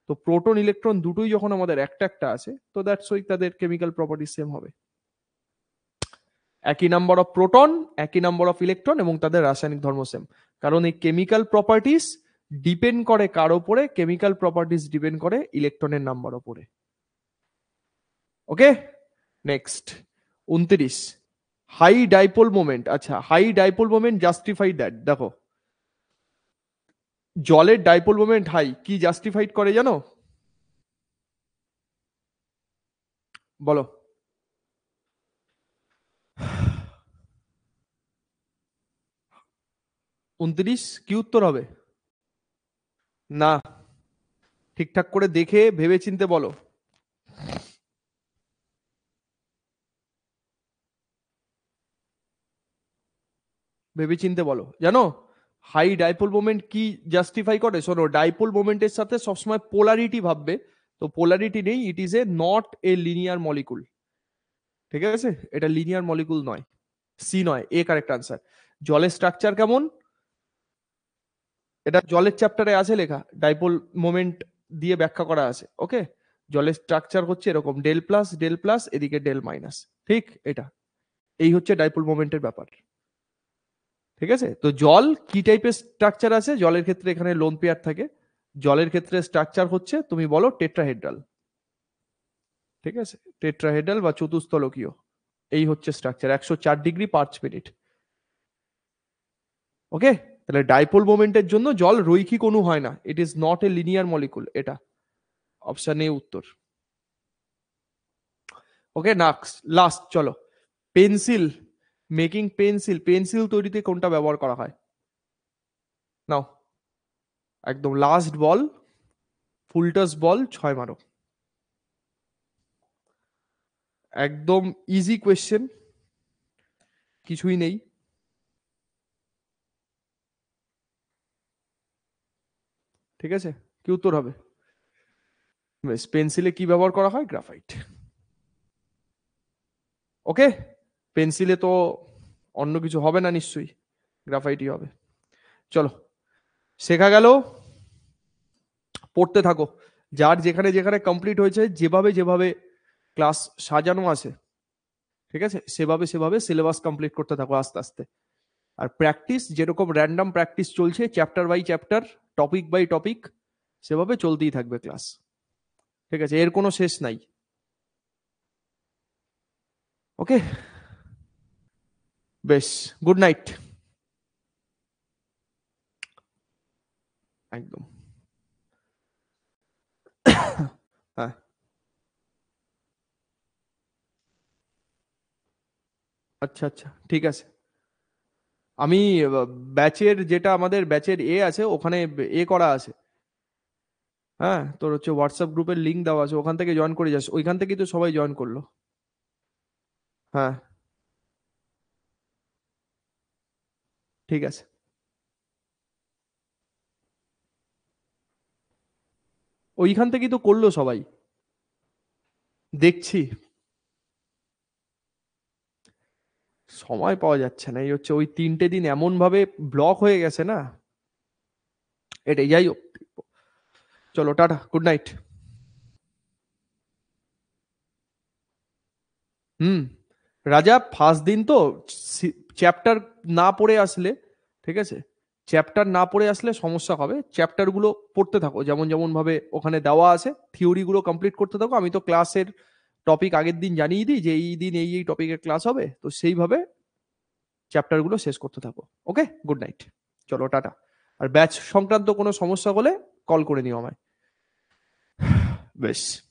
A: তো প্রোটন ইলেকট্রন দুটোই যখন আমাদের একটা একটা আছে তো দ্যাটস ওই তাদের কেমিক্যাল প্রপার্টি সেম হবে একই নাম্বার অফ প্রোটন একই নাম্বার অফ ইলেকট্রন এবং তাদের রাসায়নিক ধর্ম সেম কারণ এই কেমিক্যাল প্রপার্টিস ডিপেন্ড করে কার ওপরে কেমিক্যাল প্রপার্টিস ডিপেন্ড করে ইলেকট্রনের নাম্বার ওপরে ওকে নেক্সট উনত্রিশ হাই ডাইপোল মোমেন্ট আচ্ছা high dipole moment justify that দেখো জলের ডাইপোল মোমেন্ট হাই কি জাস্টিফাইড করে জানো বলো উনত্রিশ কি উত্তর হবে না ঠিকঠাক করে দেখে ভেবে চিনতে বলো ভেবে চিনতে বলো জানো হাই ডাইপোল মোমেন্ট কি জাস্টিফাই করে শোনো ডাইপোল মোমেন্টের সাথে সবসময় পোলারিটি ভাববে তো পোলারিটি নেই it is a not a linear molecule ঠিক আছে এটা লিনিয়ার মলিকুল নয় সি নয় এ কারেক্ট আনসার জলের স্ট্রাকচার কেমন এটা জলের চ্যাপ্টারে আছে লেখা ডাইপোল মোমেন্ট দিয়ে ব্যাখ্যা করা আছে ওকে জলের স্ট্রাকচার হচ্ছে এরকম ডেল প্লাস ডেল প্লাস এদিকে ডেল মাইনাস ঠিক এটা এই হচ্ছে ডাইপোল মোমেন্টের ব্যাপার ঠিক আছে তো জল কি টাইপের স্ট্রাকচার আছে জলের ক্ষেত্রে এখানে লোন পেয়ার থাকে জলের ক্ষেত্রে স্ট্রাকচার হচ্ছে তুমি বলো টেট্রাহেড্রাল ঠিক আছে টেট্রাহেড্রাল বা চতুস্থলকীয় এই হচ্ছে স্ট্রাকচার একশো চার ডিগ্রি পার্চ মিনিট ওকে তাহলে ডাইপোল মোমেন্টের জন্য জল রৈখিক অনু হয় না it is not a linear molecule এটা অপশন এ উত্তর ওকে নাক্স লাস্ট চলো পেন্সিল মেকিং পেন্সিল পেন্সিল তৈরিতে কোনটা ব্যবহার করা হয় নাও একদম লাস্ট বল ফুলটাস বল ছয় মারো একদম ইজি কোয়েশ্চেন কিছুই নেই ঠিক আছে কি উত্তর হবে বেশ পেন্সিলে কি ব্যবহার করা হয় গ্রাফাইট ওকে পেন্সিলে তো অন্য কিছু হবে না নিশ্চয়ই গ্রাফাইটই হবে চলো শেখা গেল পড়তে থাকো যার যেখানে যেখানে কমপ্লিট হয়েছে যেভাবে যেভাবে ক্লাস সাজানো আছে ঠিক আছে সেভাবে সেভাবে সিলেবাস কমপ্লিট করতে থাকো আস্তে আস্তে আর প্র্যাকটিস যেরকম র্যান্ডাম প্র্যাকটিস চলছে chapter by chapter topic by topic সেভাবে চলতেই থাকবে ক্লাস ঠিক আছে এর কোনো শেষ নাই ওকে বেশ গুড নাইট একদম হ্যাঁ আচ্ছা আচ্ছা ঠিক আছে আমি ব্যাচের যেটা আমাদের ব্যাচের এ আছে ওখানে এ করা আছে হ্যাঁ তোর হচ্ছে হোয়াটসঅ্যাপ গ্রুপের লিঙ্ক দেওয়া আছে ওখান থেকে জয়েন করে যাস ওইখান থেকেই তো সবাই জয়েন করলো হ্যাঁ ঠিক আছে ওইখান থেকেই তো করলো সবাই দেখছি সময় পাওয়া যাচ্ছে না এই হচ্ছে ওই তিনটে দিন এমন ভাবে ব্লক হয়ে গেছে না এটাই যাই হোক চলো টাটা গুড নাইট হুম রাজা ফার্স্ট দিন তো চ্যাপ্টার না পড়ে আসলে ঠিক আছে চ্যাপ্টার না পড়ে আসলে সমস্যা হবে চ্যাপ্টারগুলো পড়তে থাকো যেমন যেমনভাবে ওখানে দেওয়া আছে থিওরিগুলো কমপ্লিট করতে থাকো আমি তো ক্লাসের টপিক আগের দিন জানিয়ে দিই যে এই দিন এই এই টপিকের ক্লাস হবে তো সেইভাবে চ্যাপ্টারগুলো শেষ করতে থাকো ওকে গুড নাইট চলো টাটা আর ব্যাচ সংক্রান্ত কোনো সমস্যা হলে কল করে নিও আমায় বেশ